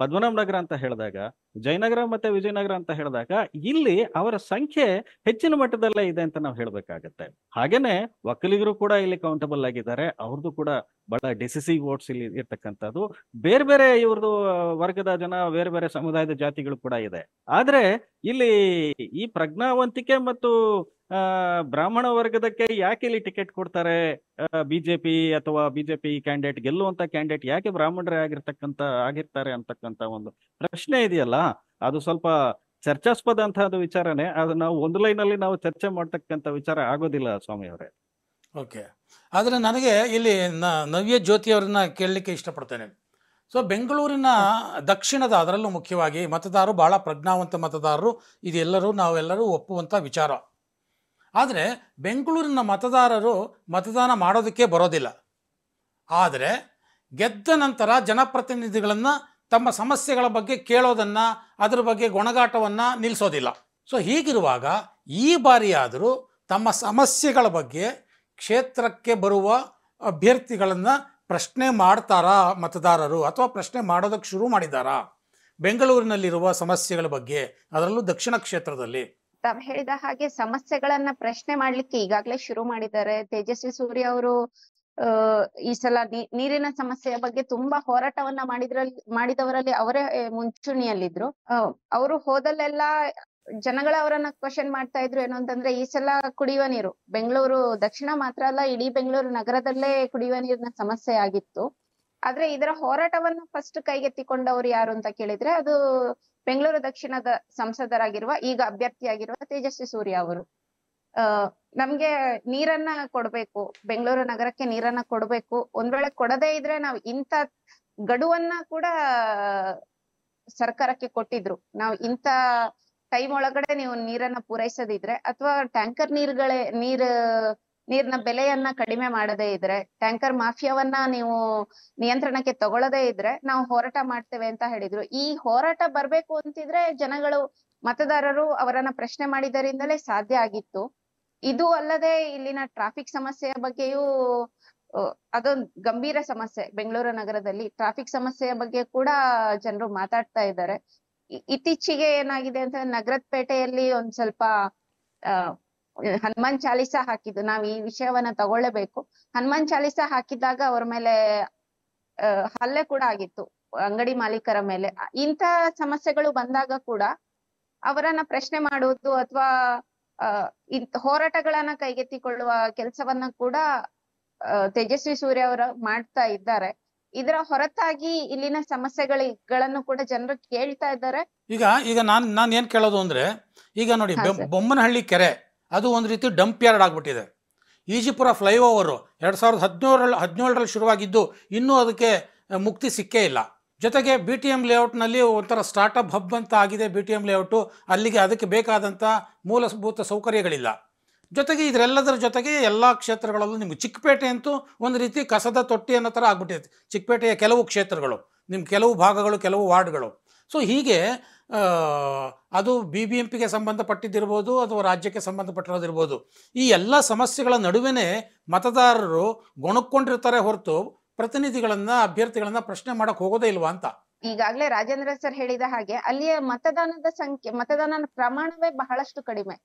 ಪದ್ಮನಾಭನಗರ ಅಂತ ಹೇಳಿದಾಗ ಜಯನಗರ ಮತ್ತೆ ವಿಜಯನಗರ ಅಂತ ಹೇಳಿದಾಗ ಇಲ್ಲಿ ಅವರ ಸಂಖ್ಯೆ ಹೆಚ್ಚಿನ ಮಟ್ಟದಲ್ಲೇ ಇದೆ ಅಂತ ನಾವು ಹೇಳ್ಬೇಕಾಗತ್ತೆ ಹಾಗೇನೆ ವಕಲಿಗರು ಕೂಡ ಇಲ್ಲಿ ಕೌಂಟಬಲ್ ಆಗಿದ್ದಾರೆ ಅವ್ರದ್ದು ಕೂಡ ಬಹಳ ಡಿಸಿಸಿವ್ ವೋಟ್ಸ್ ಇಲ್ಲಿ ಇರ್ತಕ್ಕಂಥದ್ದು ಬೇರೆ ಬೇರೆ ಇವ್ರದ್ದು ವರ್ಗದ ಜನ ಬೇರೆ ಬೇರೆ ಸಮುದಾಯದ ಜಾತಿಗಳು ಕೂಡ ಇದೆ ಆದ್ರೆ ಇಲ್ಲಿ ಈ ಪ್ರಜ್ಞಾವಂತಿಕೆ ಮತ್ತು ಬ್ರಾಹ್ಮಣ ವರ್ಗದಕ್ಕೆ ಯಾಕೆ ಇಲ್ಲಿ ಟಿಕೆಟ್ ಕೊಡ್ತಾರೆ ಬಿಜೆಪಿ ಅಥವಾ ಬಿಜೆಪಿ ಕ್ಯಾಂಡಿಡೇಟ್ ಗೆಲ್ಲುವಂತ ಕ್ಯಾಂಡಿಡೇಟ್ ಯಾಕೆ ಬ್ರಾಹ್ಮಣರೇ ಆಗಿರ್ತಕ್ಕಂತ ಆಗಿರ್ತಾರೆ ಅಂತಕ್ಕಂತ ಒಂದು ಪ್ರಶ್ನೆ ಇದೆಯಲ್ಲ ಅದು ಸ್ವಲ್ಪ ಚರ್ಚಾಸ್ಪದ ಅದು ವಿಚಾರನೆ ಅದು ನಾವು ಒಂದು ಲೈನ್ ಅಲ್ಲಿ ನಾವು ಚರ್ಚೆ ಮಾಡ್ತಕ್ಕಂತ ವಿಚಾರ ಆಗೋದಿಲ್ಲ ಸ್ವಾಮಿ ಅವರೇ ಓಕೆ ಆದ್ರೆ ನನಗೆ ಇಲ್ಲಿ ನವ್ಯ ಜ್ಯೋತಿ ಅವರನ್ನ ಕೇಳಲಿಕ್ಕೆ ಇಷ್ಟಪಡ್ತೇನೆ ಸೊ ಬೆಂಗಳೂರಿನ ದಕ್ಷಿಣದ ಅದರಲ್ಲೂ ಮುಖ್ಯವಾಗಿ ಮತದಾರರು ಬಹಳ ಪ್ರಜ್ಞಾವಂತ ಮತದಾರರು ಇದೆಲ್ಲರೂ ನಾವೆಲ್ಲರೂ ಒಪ್ಪುವಂತ ವಿಚಾರ ಆದರೆ ಬೆಂಗಳೂರಿನ ಮತದಾರರು ಮತದಾನ ಮಾಡೋದಕ್ಕೆ ಬರೋದಿಲ್ಲ ಆದರೆ ಗೆದ್ದ ನಂತರ ಜನಪ್ರತಿನಿಧಿಗಳನ್ನು ತಮ್ಮ ಸಮಸ್ಯೆಗಳ ಬಗ್ಗೆ ಕೇಳೋದನ್ನು ಅದರ ಬಗ್ಗೆ ಗೊಣಗಾಟವನ್ನು ನಿಲ್ಲಿಸೋದಿಲ್ಲ ಸೊ ಹೀಗಿರುವಾಗ ಈ ಬಾರಿಯಾದರೂ ತಮ್ಮ ಸಮಸ್ಯೆಗಳ ಬಗ್ಗೆ ಕ್ಷೇತ್ರಕ್ಕೆ ಬರುವ ಅಭ್ಯರ್ಥಿಗಳನ್ನು ಪ್ರಶ್ನೆ ಮಾಡ್ತಾರಾ ಮತದಾರರು ಅಥವಾ ಪ್ರಶ್ನೆ ಮಾಡೋದಕ್ಕೆ ಶುರು ಮಾಡಿದ್ದಾರಾ ಬೆಂಗಳೂರಿನಲ್ಲಿರುವ ಸಮಸ್ಯೆಗಳ ಬಗ್ಗೆ ಅದರಲ್ಲೂ ದಕ್ಷಿಣ ಕ್ಷೇತ್ರದಲ್ಲಿ ತಾವ್ ಹೇಳಿದ ಹಾಗೆ ಸಮಸ್ಯೆಗಳನ್ನ ಪ್ರಶ್ನೆ ಮಾಡ್ಲಿಕ್ಕೆ ಈಗಾಗ್ಲೇ ಶುರು ಮಾಡಿದ್ದಾರೆ ತೇಜಸ್ವಿ ಸೂರ್ಯ ಅವರು ಈ ಸಲ ನೀರಿನ ಸಮಸ್ಯೆಯ ಬಗ್ಗೆ ತುಂಬಾ ಹೋರಾಟವನ್ನ ಮಾಡಿದ್ರಲ್ಲಿ ಮಾಡಿದವರಲ್ಲಿ ಅವರೇ ಮುಂಚೂಣಿಯಲ್ಲಿದ್ರು ಅವರು ಹೋದಲ್ಲೆಲ್ಲ ಜನಗಳ ಅವರನ್ನ ಕ್ವಶನ್ ಮಾಡ್ತಾ ಇದ್ರು ಏನು ಅಂತಂದ್ರೆ ಈ ಸಲ ಕುಡಿಯುವ ನೀರು ಬೆಂಗಳೂರು ದಕ್ಷಿಣ ಮಾತ್ರ ಅಲ್ಲ ಇಡೀ ಬೆಂಗಳೂರು ನಗರದಲ್ಲೇ ಕುಡಿಯುವ ನೀರಿನ ಸಮಸ್ಯೆ ಆಗಿತ್ತು ಆದ್ರೆ ಇದರ ಹೋರಾಟವನ್ನು ಫಸ್ಟ್ ಕೈಗೆತ್ತಿಕೊಂಡವ್ರು ಯಾರು ಅಂತ ಕೇಳಿದ್ರೆ ಅದು ಬೆಂಗಳೂರು ದಕ್ಷಿಣದ ಸಂಸದರಾಗಿರುವ ಈಗ ಅಭ್ಯರ್ಥಿಯಾಗಿರುವ ತೇಜಸ್ವಿ ಸೂರ್ಯ ಅವರು ಅಹ್ ನಮ್ಗೆ ನೀರನ್ನ ಕೊಡ್ಬೇಕು ಬೆಂಗಳೂರು ನಗರಕ್ಕೆ ನೀರನ್ನ ಕೊಡ್ಬೇಕು ಒಂದ್ ವೇಳೆ ಕೊಡದೇ ಇದ್ರೆ ನಾವು ಇಂತ ಗಡುವನ್ನ ಕೂಡ ಸರ್ಕಾರಕ್ಕೆ ಕೊಟ್ಟಿದ್ರು ನಾವು ಇಂತ ಟೈಮ್ ಒಳಗಡೆ ನೀವು ನೀರನ್ನ ಪೂರೈಸದಿದ್ರೆ ಅಥವಾ ಟ್ಯಾಂಕರ್ ನೀರ್ಗಳೇ ನೀರ್ ನೀರ್ನ ಬೆಲೆಯನ್ನ ಕಡಿಮೆ ಮಾಡದೇ ಇದ್ರೆ ಟ್ಯಾಂಕರ್ ಮಾಫಿಯಾವನ್ನ ನೀವು ನಿಯಂತ್ರಣಕ್ಕೆ ತಗೊಳ್ಳದೇ ಇದ್ರೆ ನಾವು ಹೋರಾಟ ಮಾಡ್ತೇವೆ ಅಂತ ಹೇಳಿದ್ರು ಈ ಹೋರಾಟ ಬರ್ಬೇಕು ಅಂತಿದ್ರೆ ಜನಗಳು ಮತದಾರರು ಅವರನ್ನ ಪ್ರಶ್ನೆ ಮಾಡಿದರಿಂದಲೇ ಸಾಧ್ಯ ಆಗಿತ್ತು ಇದು ಅಲ್ಲದೆ ಇಲ್ಲಿನ ಟ್ರಾಫಿಕ್ ಸಮಸ್ಯೆಯ ಬಗ್ಗೆಯೂ ಅದೊಂದು ಗಂಭೀರ ಸಮಸ್ಯೆ ಬೆಂಗಳೂರು ನಗರದಲ್ಲಿ ಟ್ರಾಫಿಕ್ ಸಮಸ್ಯೆಯ ಬಗ್ಗೆ ಕೂಡ ಜನರು ಮಾತಾಡ್ತಾ ಇದ್ದಾರೆ ಇತ್ತೀಚೆಗೆ ಏನಾಗಿದೆ ಅಂತ ನಗರದ ಪೇಟೆಯಲ್ಲಿ ಒಂದ್ ಸ್ವಲ್ಪ ಹನುಮಾನ್ ಚಾಲಿಸ ಹಾಕಿದ್ದು ನಾವು ಈ ವಿಷಯವನ್ನ ತಗೊಳ್ಳೇಬೇಕು ಹನುಮಾನ್ ಚಾಲಿಸ ಹಾಕಿದಾಗ ಅವ್ರ ಮೇಲೆ ಹಲ್ಲೆ ಕೂಡ ಆಗಿತ್ತು ಅಂಗಡಿ ಮಾಲೀಕರ ಮೇಲೆ ಇಂತ ಸಮಸ್ಯೆಗಳು ಬಂದಾಗ ಕೂಡ ಅವರನ್ನ ಪ್ರಶ್ನೆ ಮಾಡುವುದು ಅಥವಾ ಹೋರಾಟಗಳನ್ನ ಕೈಗೆತ್ತಿಕೊಳ್ಳುವ ಕೆಲಸವನ್ನ ಕೂಡ ತೇಜಸ್ವಿ ಸೂರ್ಯ ಅವರು ಮಾಡ್ತಾ ಇದ್ದಾರೆ ಇದರ ಹೊರತಾಗಿ ಇಲ್ಲಿನ ಸಮಸ್ಯೆಗಳನ್ನು ಕೂಡ ಜನರು ಕೇಳ್ತಾ ಇದ್ದಾರೆ ಈಗ ಈಗ ನಾನ್ ನಾನ್ ಏನ್ ಕೇಳೋದು ಅಂದ್ರೆ ಈಗ ನೋಡಿ ಬೊಮ್ಮನಹಳ್ಳಿ ಕೆರೆ ಅದು ಒಂದು ರೀತಿ ಡಂಪ್ ಯಾರ್ಡ್ ಆಗಿಬಿಟ್ಟಿದೆ ಈಜಿಪುರ ಫ್ಲೈಓವರು ಎರಡು ಸಾವಿರದ ಹದಿನೇಳರಲ್ಲಿ ಹದಿನೇಳರಲ್ಲಿ ಶುರುವಾಗಿದ್ದು ಇನ್ನೂ ಅದಕ್ಕೆ ಮುಕ್ತಿ ಸಿಕ್ಕೇ ಇಲ್ಲ ಜೊತೆಗೆ ಬಿ ಟಿ ಎಮ್ ಲೇಔಟ್ನಲ್ಲಿ ಒಂಥರ ಸ್ಟಾರ್ಟಪ್ ಹಬ್ ಅಂತ ಆಗಿದೆ ಬಿ ಟಿ ಎಮ್ ಲೇಔಟು ಅಲ್ಲಿಗೆ ಅದಕ್ಕೆ ಬೇಕಾದಂಥ ಮೂಲಭೂತ ಸೌಕರ್ಯಗಳಿಲ್ಲ ಜೊತೆಗೆ ಇದರೆಲ್ಲದರ ಜೊತೆಗೆ ಎಲ್ಲ ಕ್ಷೇತ್ರಗಳಲ್ಲೂ ನಿಮ್ಗೆ ಚಿಕ್ಕಪೇಟೆ ಅಂತೂ ಒಂದು ರೀತಿ ಕಸದ ತೊಟ್ಟಿ ಅನ್ನೋ ಥರ ಆಗ್ಬಿಟ್ಟಿದೆ ಚಿಕ್ಕಪೇಟೆಯ ಕೆಲವು ಕ್ಷೇತ್ರಗಳು ನಿಮ್ಮ ಕೆಲವು ಭಾಗಗಳು ಕೆಲವು ವಾರ್ಡ್ಗಳು ಸೊ ಹೀಗೆ ಅದು ಬಿ ಬಿ ಎಂ ಪಿಗೆ ಸಂಬಂಧಪಟ್ಟಿದ್ದಿರ್ಬೋದು ಅಥವಾ ರಾಜ್ಯಕ್ಕೆ ಸಂಬಂಧಪಟ್ಟಿರೋದಿರ್ಬೋದು ಈ ಎಲ್ಲ ಸಮಸ್ಯೆಗಳ ನಡುವೆ ಮತದಾರರು ಗೊಣಕೊಂಡಿರ್ತಾರೆ ಹೊರತು ಪ್ರತಿನಿಧಿಗಳನ್ನ ಅಭ್ಯರ್ಥಿಗಳನ್ನ ಪ್ರಶ್ನೆ ಮಾಡಕ್ ಹೋಗೋದೇ ಇಲ್ವಾ ಅಂತ ಈಗಾಗಲೇ ರಾಜೇಂದ್ರ ಸರ್ ಹೇಳಿದ ಹಾಗೆ ಅಲ್ಲಿಯ ಮತದಾನದ ಸಂಖ್ಯೆ ಮತದಾನದ ಪ್ರಮಾಣವೇ ಬಹಳಷ್ಟು ಕಡಿಮೆ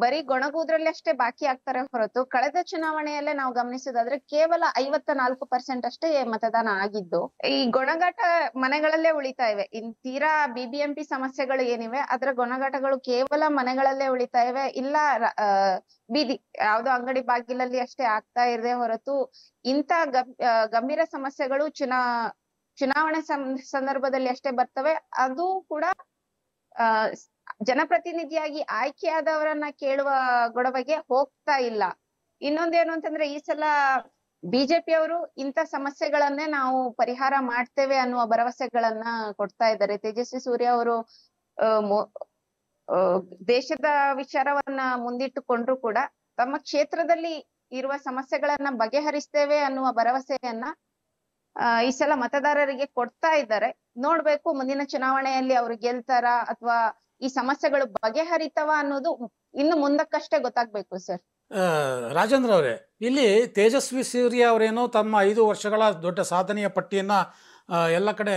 ಬರೀ ಗೊಣಗುದ್ರಲ್ಲಿ ಅಷ್ಟೇ ಬಾಕಿ ಆಗ್ತಾರೆ ಹೊರತು ಕಳೆದ ಚುನಾವಣೆಯಲ್ಲೇ ನಾವು ಗಮನಿಸುದಾದ್ರೆ ಕೇವಲ ಐವತ್ತ ನಾಲ್ಕು ಪರ್ಸೆಂಟ್ ಅಷ್ಟೇ ಮತದಾನ ಆಗಿದ್ದು ಈ ಗೊಣಗಾಟ ಮನೆಗಳಲ್ಲೇ ಉಳಿತಾ ಇವೆ ಇನ್ ತೀರಾ ಬಿಬಿಎಂಪಿ ಸಮಸ್ಯೆಗಳು ಏನಿವೆ ಅದರ ಗೊಣಗಾಟಗಳು ಕೇವಲ ಮನೆಗಳಲ್ಲೇ ಉಳಿತಾ ಇವೆ ಇಲ್ಲ ಬೀದಿ ಯಾವ್ದೋ ಅಂಗಡಿ ಬಾಗಿಲಲ್ಲಿ ಅಷ್ಟೇ ಆಗ್ತಾ ಇರದೆ ಹೊರತು ಇಂತ ಗಂಭೀರ ಸಮಸ್ಯೆಗಳು ಚುನಾ ಚುನಾವಣೆ ಸಂದರ್ಭದಲ್ಲಿ ಅಷ್ಟೇ ಬರ್ತವೆ ಅದು ಕೂಡ ಜನಪ್ರತಿನಿಧಿಯಾಗಿ ಆಯ್ಕೆಯಾದವರನ್ನ ಕೇಳುವ ಗೊಡವೆಗೆ ಹೋಗ್ತಾ ಇಲ್ಲ ಇನ್ನೊಂದೇನು ಅಂತಂದ್ರೆ ಈ ಸಲ ಬಿಜೆಪಿಯವರು ಇಂತ ಸಮಸ್ಯೆಗಳನ್ನೇ ನಾವು ಪರಿಹಾರ ಮಾಡ್ತೇವೆ ಅನ್ನುವ ಭರವಸೆಗಳನ್ನ ಕೊಡ್ತಾ ಇದ್ದಾರೆ ತೇಜಸ್ವಿ ಸೂರ್ಯ ಅವರು ದೇಶದ ವಿಚಾರವನ್ನ ಮುಂದಿಟ್ಟುಕೊಂಡ್ರು ಕೂಡ ತಮ್ಮ ಕ್ಷೇತ್ರದಲ್ಲಿ ಇರುವ ಸಮಸ್ಯೆಗಳನ್ನ ಬಗೆಹರಿಸ್ತೇವೆ ಅನ್ನುವ ಭರವಸೆಯನ್ನ ಈ ಸಲ ಮತದಾರರಿಗೆ ಕೊಡ್ತಾ ಇದ್ದಾರೆ ನೋಡ್ಬೇಕು ಮುಂದಿನ ಚುನಾವಣೆಯಲ್ಲಿ ಅವ್ರು ಗೆಲ್ತಾರ ಅಥವಾ ಈ ಸಮಸ್ಯೆಗಳು ಬಗೆಹರಿತವ ಅನ್ನೋದು ಇನ್ನು ಮುಂದಕ್ಕಷ್ಟೇ ಗೊತ್ತಾಗ್ಬೇಕು ಸರ್ ರಾಜೇಂದ್ರ ಅವರೇ ಇಲ್ಲಿ ತೇಜಸ್ವಿ ಸೂರ್ಯ ಅವರೇನೋ ತಮ್ಮ ಐದು ವರ್ಷಗಳ ದೊಡ್ಡ ಸಾಧನೆಯ ಪಟ್ಟಿಯನ್ನ ಎಲ್ಲ ಕಡೆ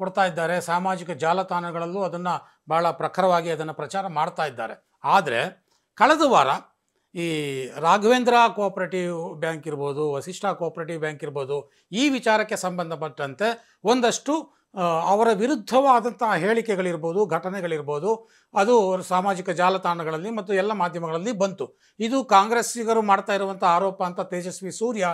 ಕೊಡ್ತಾ ಇದ್ದಾರೆ ಸಾಮಾಜಿಕ ಜಾಲತಾಣಗಳಲ್ಲೂ ಅದನ್ನ ಬಹಳ ಪ್ರಖರವಾಗಿ ಅದನ್ನು ಪ್ರಚಾರ ಮಾಡ್ತಾ ಇದ್ದಾರೆ ಆದರೆ ಕಳೆದ ವಾರ ಈ ರಾಘವೇಂದ್ರ ಕೋಆಪರೇಟಿವ್ ಬ್ಯಾಂಕ್ ಇರ್ಬೋದು ವಸಿಷ್ಠ ಕೋಆಪರೇಟಿವ್ ಬ್ಯಾಂಕ್ ಇರ್ಬೋದು ಈ ವಿಚಾರಕ್ಕೆ ಸಂಬಂಧಪಟ್ಟಂತೆ ಒಂದಷ್ಟು ಅವರ ವಿರುದ್ಧವಾದಂತಹ ಹೇಳಿಕೆಗಳಿರ್ಬೋದು ಘಟನೆಗಳಿರ್ಬೋದು ಅದು ಸಾಮಾಜಿಕ ಜಾಲತಾಣಗಳಲ್ಲಿ ಮತ್ತು ಎಲ್ಲ ಮಾಧ್ಯಮಗಳಲ್ಲಿ ಬಂತು ಇದು ಕಾಂಗ್ರೆಸ್ಸಿಗರು ಮಾಡ್ತಾ ಇರುವಂಥ ಆರೋಪ ಅಂತ ತೇಜಸ್ವಿ ಸೂರ್ಯ